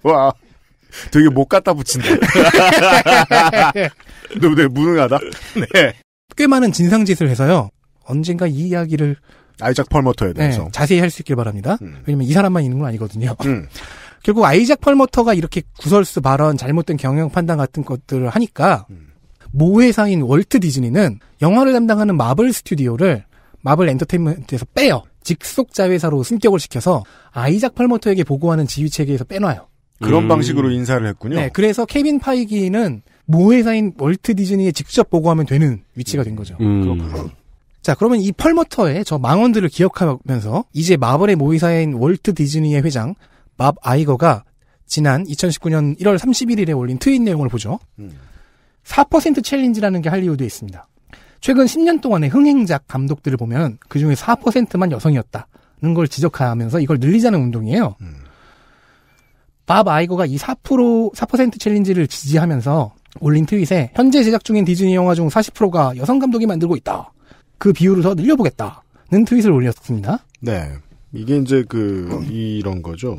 와 되게 못 갖다 붙인다. 너 되게 무능하다. 네. 꽤 많은 진상짓을 해서요. 언젠가 이 이야기를 아이작 펄모터에 네, 대해서 네, 자세히 할 수 있길 바랍니다. 음. 왜냐면 이 사람만 있는 건 아니거든요. 음. 결국 아이작 펄모터가 이렇게 구설수 발언, 잘못된 경영 판단 같은 것들을 하니까 음. 모 회사인 월트 디즈니는 영화를 담당하는 마블 스튜디오를 마블 엔터테인먼트에서 빼요. 직속 자회사로 승격을 시켜서 아이작 펄모터에게 보고하는 지휘 체계에서 빼놔요. 그런 음. 방식으로 인사를 했군요. 네, 그래서 케빈 파이기는 모회사인 월트 디즈니에 직접 보고하면 되는 위치가 된 거죠. 음. 자, 그러면 이펄모터의저 망원들을 기억하면서 이제 마블의 모회사인 월트 디즈니의 회장 밥 아이거가 지난 2019년 1월 31일에 올린 트윗 내용을 보죠. 4% 음. 챌린지라는 게 할리우드에 있습니다. 최근 10년 동안의 흥행작 감독들을 보면 그 중에 4%만 여성이었다는 걸 지적하면서 이걸 늘리자는 운동이에요. 음. 밥 아이거가 이 4%, 4% 챌린지를 지지하면서 올린 트윗에 현재 제작 중인 디즈니 영화 중 40%가 여성 감독이 만들고 있다. 그 비율을 더 늘려보겠다는 트윗을 올렸습니다. 네. 이게 이제 그 이런 거죠.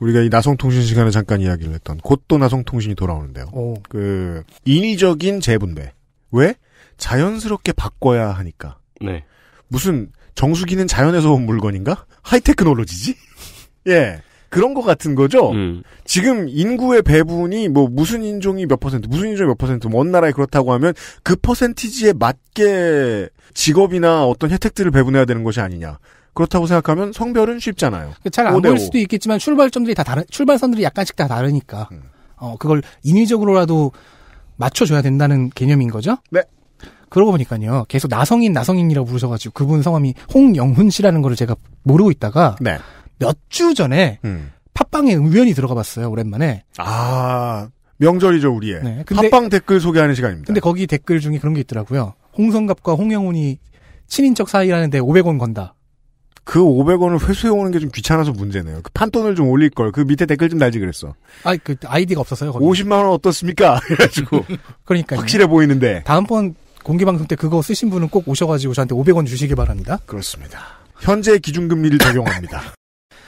우리가 이 나성통신 시간에 잠깐 이야기를 했던 곧 또 나성통신이 돌아오는데요. 오. 그 인위적인 재분배. 왜? 자연스럽게 바꿔야 하니까. 네. 무슨 정수기는 자연에서 온 물건인가? 하이테크놀로지지? 예. 그런 것 같은 거죠. 음. 지금 인구의 배분이 뭐 무슨 인종이 몇 퍼센트, 무슨 인종이 몇 퍼센트, 먼 뭐 나라에 그렇다고 하면 그 퍼센티지에 맞게 직업이나 어떤 혜택들을 배분해야 되는 것이 아니냐. 그렇다고 생각하면 성별은 쉽잖아요. 그러니까 잘안 보일 수도 있겠지만 출발점들이 다 다른 출발선들이 약간씩 다 다르니까 음. 어 그걸 인위적으로라도 맞춰줘야 된다는 개념인 거죠. 네. 그러고 보니까요 계속 나성인 나성인이라고 부르셔가지고 그분 성함이 홍영훈 씨라는 거를 제가 모르고 있다가 네. 몇주 전에 음. 팟빵에 우연히 들어가 봤어요. 오랜만에. 아, 명절이죠, 우리의. 네, 근데, 팟빵 댓글 소개하는 시간입니다. 근데 거기 댓글 중에 그런 게 있더라고요. 홍성갑과 홍영훈이 친인척 사이라는데 500원 건다. 그 500원을 회수해 오는 게 좀 귀찮아서 문제네요. 그 판돈을 좀 올릴 걸. 그 밑에 댓글 좀 달지 그랬어. 아, 그 아이디가 없어서요 거기. 50만 원 어떻습니까? 그래가지고. 그러니까 확실해 보이는데. 다음번 공개 방송 때 그거 쓰신 분은 꼭 오셔가지고 저한테 500원 주시기 바랍니다. 그렇습니다. 현재 기준금리를 적용합니다.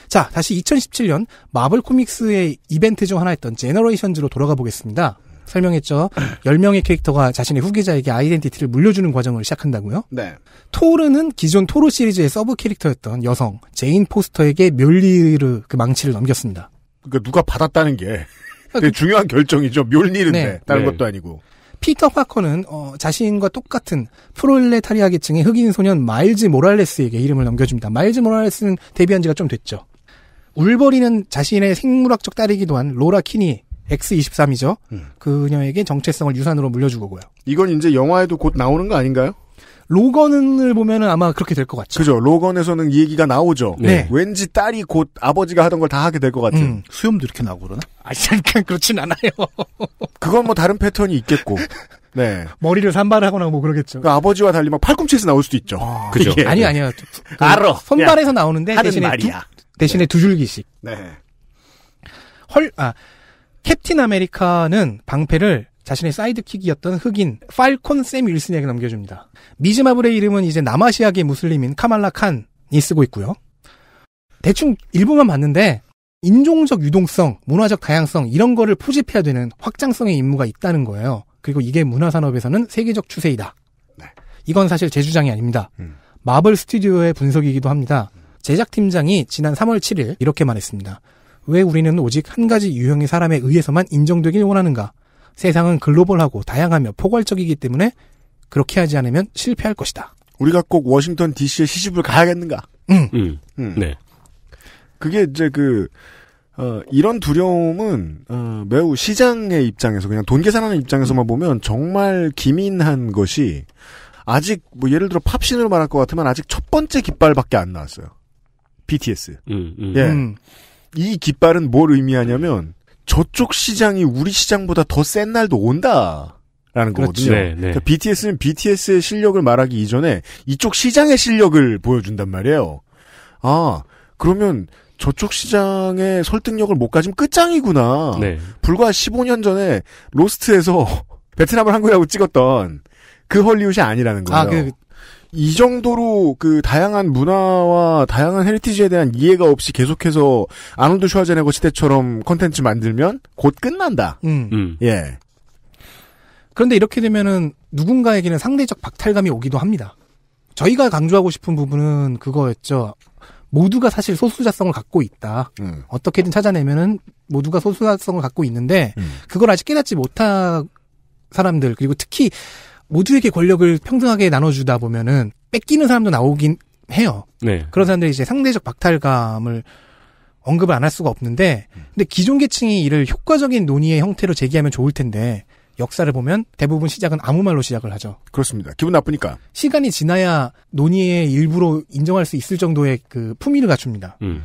자, 다시 2017년 마블 코믹스의 이벤트 중 하나였던 제너레이션즈로 돌아가 보겠습니다. 설명했죠. 10명의 캐릭터가 자신의 후계자에게 아이덴티티를 물려주는 과정을 시작한다고요? 네. 토르는 기존 토르 시리즈의 서브 캐릭터였던 여성 제인 포스터에게 멸리르 그 망치를 넘겼습니다. 그러니까 누가 받았다는 게 아, 되게 중요한 결정이죠. 멸리르인데 네. 다른 네. 것도 아니고. 피터 파커는 어, 자신과 똑같은 프롤레타리아 계층의 흑인 소년 마일즈 모랄레스에게 이름을 넘겨줍니다. 마일즈 모랄레스는 데뷔한 지가 좀 됐죠. 울버리는 자신의 생물학적 딸이기도 한 로라 키니 X23이죠. 음. 그녀에게 정체성을 유산으로 물려주고요. 이건 이제 영화에도 곧 나오는 거 아닌가요? 로건을 보면은 아마 그렇게 될 것 같죠. 그죠. 로건에서는 이 얘기가 나오죠. 네. 왠지 딸이 곧 아버지가 하던 걸 다 하게 될 것 같은. 음. 수염도 이렇게 나고 그러나? 아, 잠깐 그렇진 않아요. 그건 뭐 다른 패턴이 있겠고. 네. 머리를 산발하거나 뭐 그러겠죠. 그 아버지와 달리 막 팔꿈치에서 나올 수도 있죠. 아, 그죠. 아니, 예. 아니요. 그, 알어. 손발에서 나오는데 대신에 말이야. 대신에 네. 두 줄기씩. 네. 헐, 아, 캡틴 아메리카는 방패를 자신의 사이드킥이었던 흑인 팔콘 샘 윌슨에게 넘겨줍니다. 미즈마블의 이름은 이제 남아시아계 무슬림인 카말라 칸이 쓰고 있고요. 대충 일부만 봤는데 인종적 유동성, 문화적 다양성 이런 거를 포집해야 되는 확장성의 임무가 있다는 거예요. 그리고 이게 문화산업에서는 세계적 추세이다. 네. 이건 사실 제 주장이 아닙니다. 음. 마블 스튜디오의 분석이기도 합니다. 제작팀장이 지난 3월 7일 이렇게 말했습니다. 왜 우리는 오직 한 가지 유형의 사람에 의해서만 인정되길 원하는가? 세상은 글로벌하고 다양하며 포괄적이기 때문에 그렇게 하지 않으면 실패할 것이다. 우리가 꼭 워싱턴 DC에 시집을 가야겠는가? 응. 음. 음. 음. 네. 그게 이제 그, 어, 이런 두려움은, 어, 매우 시장의 입장에서, 그냥 돈 계산하는 입장에서만 음. 보면 정말 기민한 것이, 아직, 뭐 예를 들어 팝신으로 말할 것 같으면 아직 첫 번째 깃발밖에 안 나왔어요. BTS. 음, 음. 예. 음. 이 깃발은 뭘 의미하냐면 저쪽 시장이 우리 시장보다 더 센 날도 온다. 라는 그렇죠. 거거든요. 네, 네. 그러니까 BTS는 BTS의 실력을 말하기 이전에 이쪽 시장의 실력을 보여준단 말이에요. 아, 그러면 저쪽 시장의 설득력을 못 가지면 끝장이구나. 네. 불과 15년 전에 로스트에서 베트남을 한국이라고 찍었던 그 헐리우드이 아니라는 아, 거예요. 아, 그이 정도로 그 다양한 문화와 다양한 헤리티지에 대한 이해가 없이 계속해서 아놀드 슈아제네거 시대처럼 콘텐츠 만들면 곧 끝난다. 음. 음. 예. 그런데 이렇게 되면은 누군가에게는 상대적 박탈감이 오기도 합니다. 저희가 강조하고 싶은 부분은 그거였죠. 모두가 사실 소수자성을 갖고 있다. 음. 어떻게든 찾아내면은 모두가 소수자성을 갖고 있는데 음. 그걸 아직 깨닫지 못한 사람들 그리고 특히 모두에게 권력을 평등하게 나눠주다 보면은 뺏기는 사람도 나오긴 해요. 네. 그런 사람들이 이제 상대적 박탈감을 언급을 안 할 수가 없는데, 근데 기존 계층이 이를 효과적인 논의의 형태로 제기하면 좋을 텐데, 역사를 보면 대부분 시작은 아무 말로 시작을 하죠. 그렇습니다. 기분 나쁘니까. 시간이 지나야 논의의 일부로 인정할 수 있을 정도의 그 품위를 갖춥니다. 음.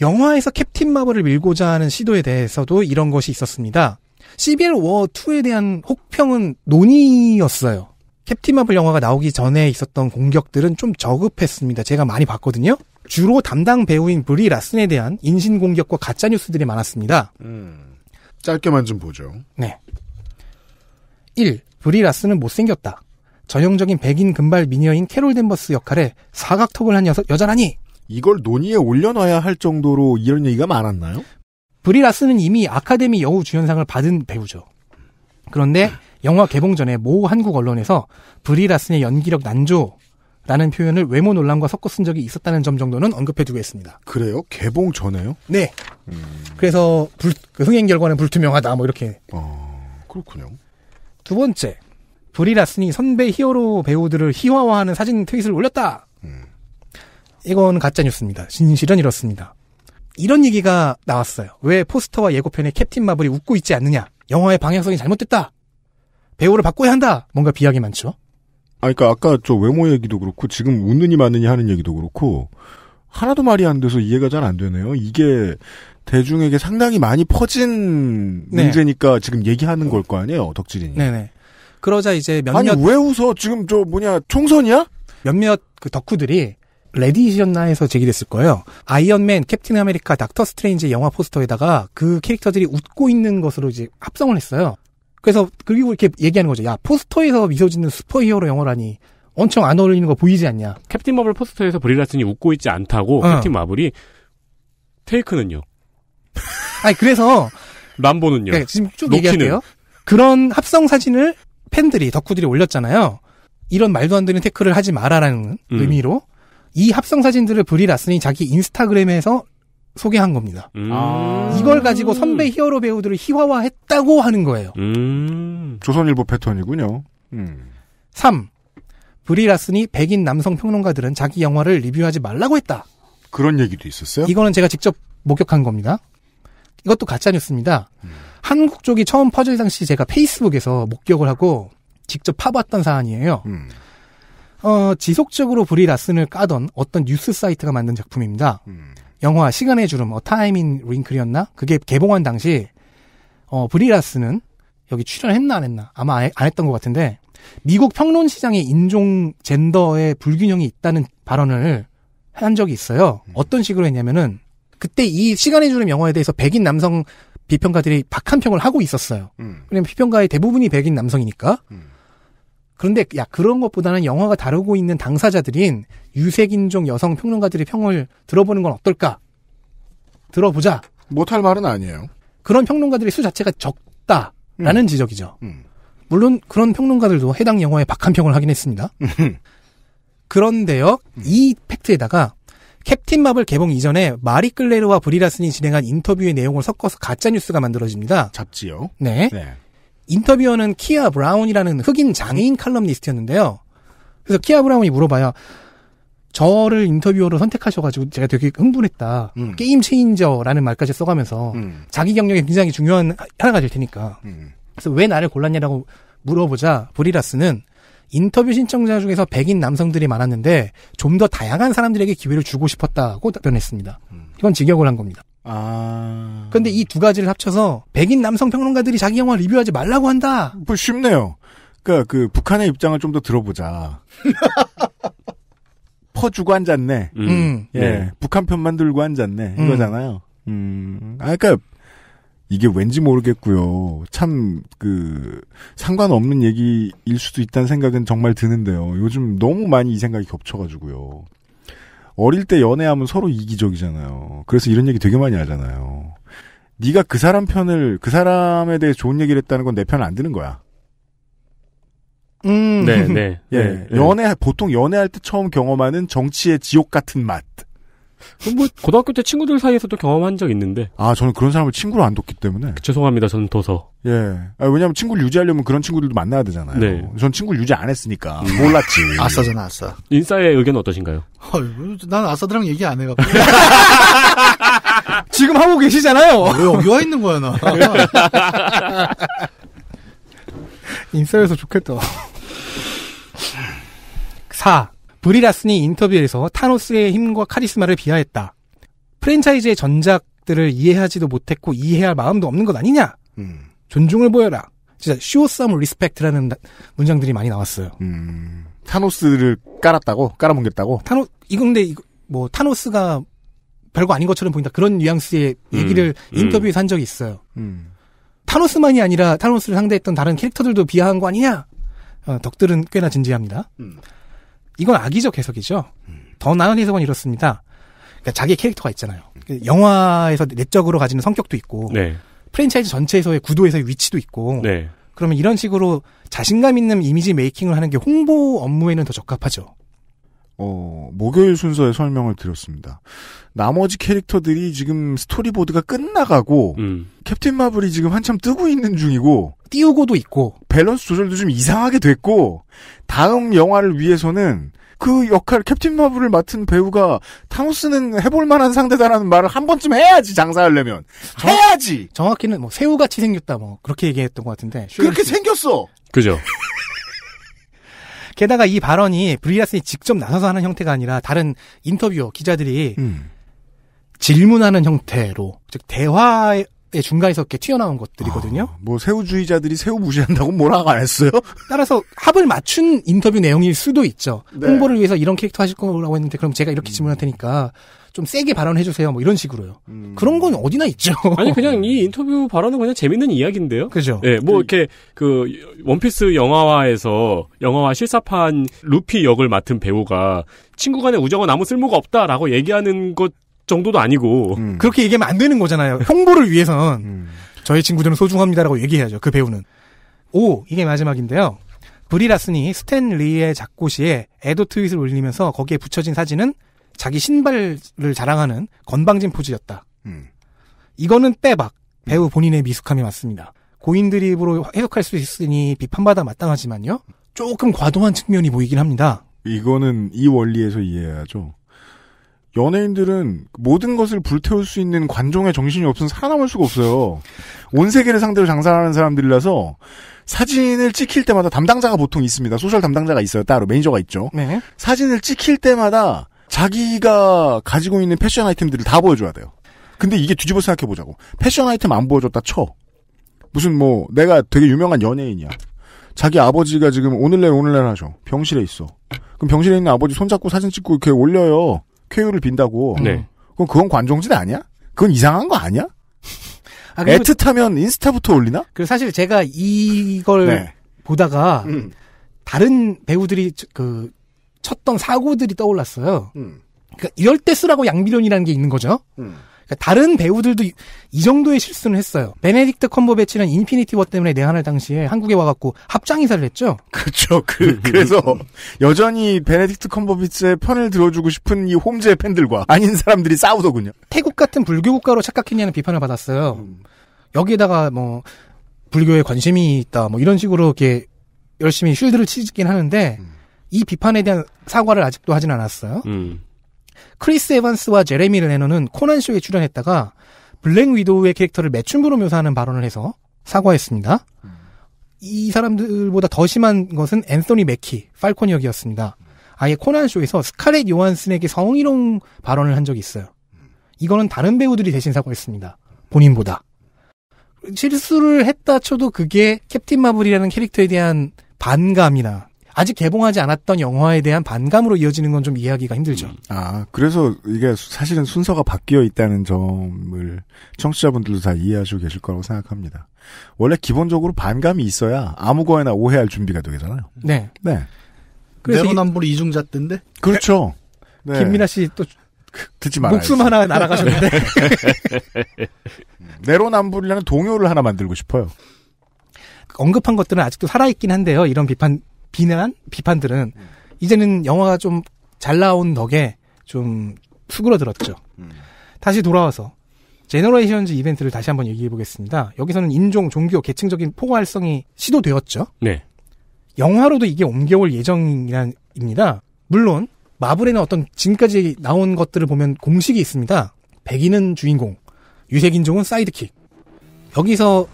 영화에서 캡틴 마블을 밀고자 하는 시도에 대해서도 이런 것이 있었습니다. CBL 워2에 대한 혹평은 논의였어요. 캡틴 마블 영화가 나오기 전에 있었던 공격들은 좀 저급했습니다. 제가 많이 봤거든요. 주로 담당 배우인 브리 라슨에 대한 인신 공격과 가짜 뉴스들이 많았습니다. 음, 짧게만 좀 보죠. 네. 1. 브리 라슨은 못생겼다. 전형적인 백인 금발 미녀인 캐롤 댄버스 역할에 사각턱을 한 여, 여자라니. 이걸 논의에 올려놔야 할 정도로 이런 얘기가 많았나요? 브리 라스는 이미 아카데미 여우 주연상을 받은 배우죠. 그런데 영화 개봉 전에 모 한국 언론에서 브리 라슨의 연기력 난조라는 표현을 외모 논란과 섞어 쓴 적이 있었다는 점 정도는 언급해두고 있습니다. 그래요? 개봉 전에요? 네. 음... 그래서 불, 그 흥행 결과는 불투명하다 뭐 이렇게. 어, 그렇군요. 두 번째, 브리 라슨이 선배 히어로 배우들을 희화화하는 사진 트윗을 올렸다. 음... 이건 가짜 뉴스입니다. 진실은 이렇습니다. 이런 얘기가 나왔어요. 왜 포스터와 예고편에 캡틴 마블이 웃고 있지 않느냐? 영화의 방향성이 잘못됐다. 배우를 바꿔야 한다. 뭔가 비약이 많죠. 아, 그러니까 아까 저 외모 얘기도 그렇고 지금 웃느니 마느니 하는 얘기도 그렇고 하나도 말이 안 돼서 이해가 잘 안 되네요. 이게 대중에게 상당히 많이 퍼진 네. 문제니까 지금 얘기하는 걸 거 아니에요, 덕질이니. 네네. 그러자 이제 몇몇 아니 왜 웃어? 지금 저 뭐냐 총선이야? 몇몇 그 덕후들이 레디이었나에서 제기됐을 거예요. 아이언맨, 캡틴 아메리카, 닥터 스트레인지 영화 포스터에다가 그 캐릭터들이 웃고 있는 것으로 이제 합성을 했어요. 그래서 그리고 이렇게 얘기하는 거죠. 야 포스터에서 미소 짓는 슈퍼히어로 영화라니 엄청 안 어울리는 거 보이지 않냐? 캡틴 마블 포스터에서 브릴라슨이 웃고 있지 않다고 어. 캡틴 마블이 테이크는요. 아니 그래서 람보는요. 그 지금 쭉 노키는. 얘기할게요. 그런 합성 사진을 팬들이 덕후들이 올렸잖아요. 이런 말도 안 되는 태크를 하지 마라라는 음. 의미로 이 합성 사진들을 브리 라슨이 자기 인스타그램에서 소개한 겁니다. 음. 아. 이걸 가지고 선배 히어로 배우들을 희화화했다고 하는 거예요. 음. 조선일보 패턴이군요. 음. 3. 브리 라슨이 백인 남성 평론가들은 자기 영화를 리뷰하지 말라고 했다. 그런 얘기도 있었어요? 이거는 제가 직접 목격한 겁니다. 이것도 가짜뉴스입니다. 음. 한국 쪽이 처음 퍼질 당시 제가 페이스북에서 목격을 하고 직접 파봤던 사안이에요. 음. 어, 지속적으로 브리 라슨을 까던 어떤 뉴스 사이트가 만든 작품입니다. 음. 영화 시간의 주름, 어, 타임 인 링클이었나? 그게 개봉한 당시 어, 브리 라슨은 여기 출연했나 안 했나? 아마 안, 안 했던 것 같은데 미국 평론 시장의 인종 젠더의 불균형이 있다는 발언을 한 적이 있어요. 음. 어떤 식으로 했냐면은 그때 이 시간의 주름 영화에 대해서 백인 남성 비평가들이 박한 평을 하고 있었어요. 음. 왜냐면 비평가의 대부분이 백인 남성이니까. 음. 그런데 야 그런 것보다는 영화가 다루고 있는 당사자들인 유색인종 여성 평론가들의 평을 들어보는 건 어떨까? 들어보자. 못할 말은 아니에요. 그런 평론가들의 수 자체가 적다라는 음. 지적이죠. 음. 물론 그런 평론가들도 해당 영화에 박한 평을 하긴 했습니다. 음. 그런데요, 음. 이 팩트에다가 캡틴 마블 개봉 이전에 마리 클레르와 브리라슨이 진행한 인터뷰의 내용을 섞어서 가짜 뉴스가 만들어집니다. 잡지요. 네. 네. 인터뷰어는 키아 브라운이라는 흑인 장애인 칼럼니스트였는데요. 그래서 키아 브라운이 물어봐요. 저를 인터뷰어로 선택하셔가지고 제가 되게 흥분했다. 음. 게임 체인저라는 말까지 써가면서 음. 자기 경력이 굉장히 중요한 하나가 될 테니까. 음. 그래서 왜 나를 골랐냐라고 물어보자 브리라스는 인터뷰 신청자 중에서 백인 남성들이 많았는데 좀 더 다양한 사람들에게 기회를 주고 싶었다고 답변했습니다. 음. 이건 직역을 한 겁니다. 아. 근데 이 두 가지를 합쳐서 백인 남성 평론가들이 자기 영화 리뷰하지 말라고 한다. 뭐 쉽네요. 그러니까 그 북한의 입장을 좀 더 들어보자. 퍼주고 앉았네. 음. 음. 예. 네. 북한 편만 들고 앉았네. 음. 이거잖아요. 음. 아, 그니까, 이게 왠지 모르겠고요. 참, 그, 상관없는 얘기일 수도 있다는 생각은 정말 드는데요. 요즘 너무 많이 이 생각이 겹쳐가지고요. 어릴 때 연애하면 서로 이기적이잖아요. 그래서 이런 얘기 되게 많이 하잖아요. 네가 그 사람 편을 그 사람에 대해 좋은 얘기를 했다는 건 내 편 안 드는 거야. 음. 네, 네. 예. 네, 네, 연애 보통 연애할 때 처음 경험하는 정치의 지옥 같은 맛. 그럼 뭐 고등학교 때 친구들 사이에서도 경험한 적 있는데. 아 저는 그런 사람을 친구로 안 뒀기 때문에. 그 죄송합니다. 저는 둬서. 예. 아, 왜냐하면 친구를 유지하려면 그런 친구들도 만나야 되잖아요. 네. 전 친구를 유지 안 했으니까 음. 몰랐지. 아싸 잖아 아싸. 인싸의 의견 어떠신가요? 헐, 난 아싸들랑 얘기 안 해갖고. 지금 하고 계시잖아요. 아, 왜 여기 와 있는 거야 나. 인싸여서 좋겠다. 4. 브리라슨이 인터뷰에서 타노스의 힘과 카리스마를 비하했다. 프랜차이즈의 전작들을 이해하지도 못했고 이해할 마음도 없는 것 아니냐. 음. 존중을 보여라. 진짜 show some r 라는 문장들이 많이 나왔어요. 음. 타노스를 깔았다고 깔아뭉겼다고. 타노 이건데 이거 뭐 타노스가 별거 아닌 것처럼 보인다 그런 뉘앙스의 음. 얘기를 음. 인터뷰에서 한 적이 있어요. 음. 타노스만이 아니라 타노스를 상대했던 다른 캐릭터들도 비하한 거 아니냐? 어, 덕들은 꽤나 진지합니다. 음. 이건 악의적 해석이죠. 음. 더 나은 해석은 이렇습니다. 그러니까 자기 캐릭터가 있잖아요. 음. 그 영화에서 내적으로 가지는 성격도 있고 네. 프랜차이즈 전체에서의 구도에서의 위치도 있고 네. 그러면 이런 식으로 자신감 있는 이미지 메이킹을 하는 게 홍보 업무에는 더 적합하죠. 어, 목요일 순서에 설명을 드렸습니다. 나머지 캐릭터들이 지금 스토리보드가 끝나가고 음. 캡틴 마블이 지금 한참 뜨고 있는 중이고 띄우고도 있고 밸런스 조절도 좀 이상하게 됐고 다음 영화를 위해서는 그 역할 캡틴 마블을 맡은 배우가 타노스는 해볼 만한 상대다라는 말을 한 번쯤 해야지 장사하려면 정 해야지 정확히는 뭐 새우같이 생겼다 뭐 그렇게 얘기했던 것 같은데 그렇게 슈 생겼어 그죠 게다가 이 발언이 브리라슨이 직접 나서서 하는 형태가 아니라 다른 인터뷰 기자들이 음. 질문하는 형태로 즉 대화의 예, 중간에서 이렇게 튀어나온 것들이거든요. 아, 뭐 새우주의자들이 새우 무시한다고 뭐라고 안 했어요? 따라서 합을 맞춘 인터뷰 내용일 수도 있죠. 네. 홍보를 위해서 이런 캐릭터 하실 거라고 했는데 그럼 제가 이렇게 음. 질문할 테니까 좀 세게 발언해 주세요. 뭐 이런 식으로요. 음. 그런 건 어디나 있죠. 아니 그냥 이 인터뷰 발언은 그냥 재밌는 이야기인데요. 그죠. 네, 뭐 이렇게 그 원피스 영화화에서 영화화 실사판 루피 역을 맡은 배우가 친구 간의 우정은 아무 쓸모가 없다라고 얘기하는 것 정도도 아니고 음. 그렇게 얘기하면 안 되는 거잖아요. 홍보를 위해선 음. 저희 친구들은 소중합니다라고 얘기해야죠. 그 배우는 오 이게 마지막인데요. 브리라슨이 스탠 리의 작고시에 에도 트윗을 올리면서 거기에 붙여진 사진은 자기 신발을 자랑하는 건방진 포즈였다. 음. 이거는 빼박 배우 본인의 미숙함이 맞습니다. 고인드립으로 해석할 수 있으니 비판받아 마땅하지만요. 조금 과도한 측면이 보이긴 합니다. 이거는 이 원리에서 이해해야죠. 연예인들은 모든 것을 불태울 수 있는 관종의 정신이 없으면 살아남을 수가 없어요. 온 세계를 상대로 장사하는 사람들이라서 사진을 찍힐 때마다 담당자가 보통 있습니다. 소셜 담당자가 있어요. 따로 매니저가 있죠. 네. 사진을 찍힐 때마다 자기가 가지고 있는 패션 아이템들을 다 보여줘야 돼요. 근데 이게 뒤집어 생각해 보자고. 패션 아이템 안 보여줬다 쳐. 무슨 뭐 내가 되게 유명한 연예인이야. 자기 아버지가 지금 오늘날 오늘날 하죠. 병실에 있어. 그럼 병실에 있는 아버지 손잡고 사진 찍고 이렇게 올려요. 쾌유를 빈다고. 네. 그럼 그건 관종진 아니야? 그건 이상한 거 아니야? 아, 애틋하면 인스타부터 올리나? 그 사실 제가 이걸 네. 보다가 음. 다른 배우들이 그 쳤던 사고들이 떠올랐어요. 음. 그러니까 이럴 때 쓰라고 양비론이라는 게 있는 거죠. 음. 그러니까 다른 배우들도 이 정도의 실수는 했어요. 베네딕트 컴버배치는 인피니티 워 때문에 내한을 당시에 한국에 와갖고 합장 이사를 했죠. 그렇죠. 그, 그래서 여전히 베네딕트 컴버비츠의 편을 들어주고 싶은 이 홈즈의 팬들과 아닌 사람들이 싸우더군요. 태국 같은 불교 국가로 착각했냐는 비판을 받았어요. 음. 여기에다가 뭐 불교에 관심이 있다 뭐 이런 식으로 이렇게 열심히 쉴드를 치긴 하는데 음. 이 비판에 대한 사과를 아직도 하진 않았어요. 음. 크리스 에반스와 제레미 레너는 코난 쇼에 출연했다가 블랙 위도우의 캐릭터를 매춘부로 묘사하는 발언을 해서 사과했습니다. 이 사람들보다 더 심한 것은 앤서니 맥키 팔콘 역이었습니다. 아예 코난 쇼에서 스카렛 요한슨에게 성희롱 발언을 한 적이 있어요. 이거는 다른 배우들이 대신 사과했습니다. 본인보다. 실수를 했다 쳐도 그게 캡틴 마블이라는 캐릭터에 대한 반감이나 아직 개봉하지 않았던 영화에 대한 반감으로 이어지는 건 좀 이해하기가 힘들죠. 음. 아, 그래서 이게 사실은 순서가 바뀌어 있다는 점을 청취자분들도 다 이해하시고 계실 거라고 생각합니다. 원래 기본적으로 반감이 있어야 아무거나 오해할 준비가 되잖아요. 네. 네. 그래서 내로남불 이중잣대데 그렇죠. 네. 김민아 씨또 그, 듣지 말아요. 목숨 하나 날아가셨는데. 음, 내로남불이라는 동요를 하나 만들고 싶어요. 언급한 것들은 아직도 살아있긴 한데요. 이런 비판 비난한 비판들은 음. 이제는 영화가 좀 잘 나온 덕에 좀 수그러들었죠. 음. 다시 돌아와서 제너레이션즈 이벤트를 다시 한번 얘기해 보겠습니다. 여기서는 인종, 종교, 계층적인 포괄성이 시도되었죠. 네. 영화로도 이게 옮겨올 예정입니다. 이란 물론 마블에는 어떤 지금까지 나온 것들을 보면 공식이 있습니다. 백인은 주인공, 유색인종은 사이드킥. 여기서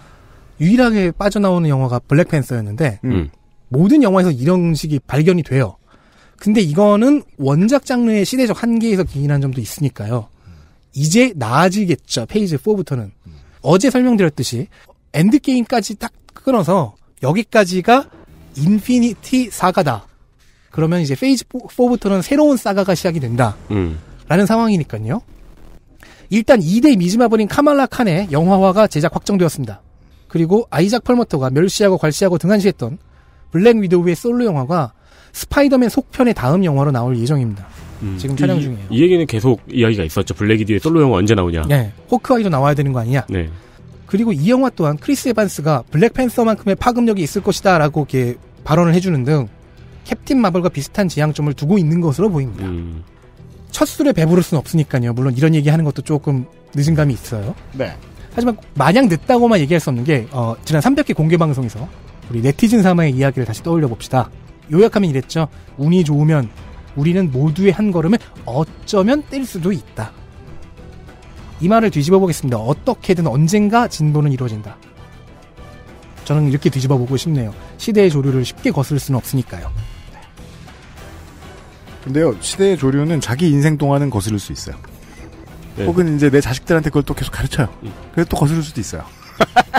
유일하게 빠져나오는 영화가 블랙팬서였는데 음. 모든 영화에서 이런 식이 발견이 돼요. 근데 이거는 원작 장르의 시대적 한계에서 기인한 점도 있으니까요. 이제 나아지겠죠. 페이지 4부터는. 음. 어제 설명드렸듯이 엔드게임까지 딱 끊어서 여기까지가 인피니티 사가다. 그러면 이제 페이지 4부터는 새로운 사가가 시작이 된다. 음. 라는 상황이니까요. 일단 2대 미즈마버린 카말라 칸의 영화화가 제작 확정되었습니다. 그리고 아이작 펄머터가 멸시하고 괄시하고 등한시했던 블랙 위도우의 솔로 영화가 스파이더맨 속편의 다음 영화로 나올 예정입니다. 음. 지금 촬영 이, 중이에요. 이 얘기는 계속 이야기가 있었죠. 블랙이 뒤의 솔로 영화 언제 나오냐. 네. 호크아이도 나와야 되는 거 아니냐. 네. 그리고 이 영화 또한 크리스 에반스가 블랙팬서만큼의 파급력이 있을 것이다 라고 이렇게 발언을 해주는 등 캡틴 마블과 비슷한 지향점을 두고 있는 것으로 보입니다. 음. 첫 술에 배부를 순 없으니까요. 물론 이런 얘기하는 것도 조금 늦은 감이 있어요. 네. 하지만 마냥 늦다고만 얘기할 수 없는 게 어, 지난 300회 공개 방송에서 우리 네티즌 사아의 이야기를 다시 떠올려 봅시다. 요약하면 이랬죠. 운이 좋으면 우리는 모두의 한 걸음을 어쩌면 뗄 수도 있다. 이 말을 뒤집어 보겠습니다. 어떻게든 언젠가 진보는 이루어진다. 저는 이렇게 뒤집어 보고 싶네요. 시대의 조류를 쉽게 거슬 수는 없으니까요. 근데요, 시대의 조류는 자기 인생 동안은 거스를 수 있어요. 네. 혹은 이제 내 자식들한테 그걸 또 계속 가르쳐요. 음. 그래서 또 거스를 수도 있어요.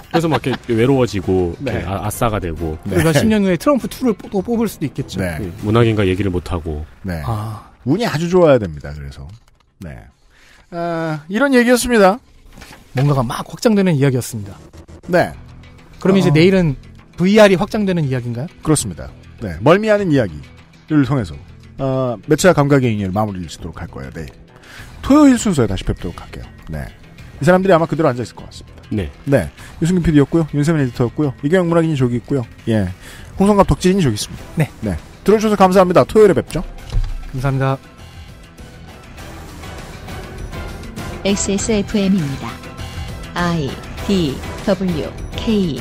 그래서 막 이렇게 외로워지고 네. 이렇게 아, 싸가 되고 네. 그래서 10년 후에 트럼프 2를 또 뽑을 수도 있겠죠. 네. 예, 문학인과 얘기를 못 하고. 네. 아. 운이 아주 좋아야 됩니다. 그래서 네. 아, 이런 얘기였습니다. 뭔가가 막 확장되는 이야기였습니다. 네. 그럼 어... 이제 내일은 VR이 확장되는 이야기인가요? 그렇습니다. 네. 멀미하는 이야기를 통해서 어, 매체와 감각의 인연을 마무리 짓도록 할 거예요. 내일. 토요일 순서에 다시 뵙도록 할게요. 네. 이 사람들이 아마 그대로 앉아있을 것 같습니다. 네. 네. 유승균 PD였고요. 윤세민 에디터였고요. 이경영 문학인이 저기 있고요. 예. 홍성갑 덕진이 저기 있습니다. 네. 네. 들어주셔서 감사합니다. 토요일에 뵙죠. 감사합니다. XSFM입니다. I D W K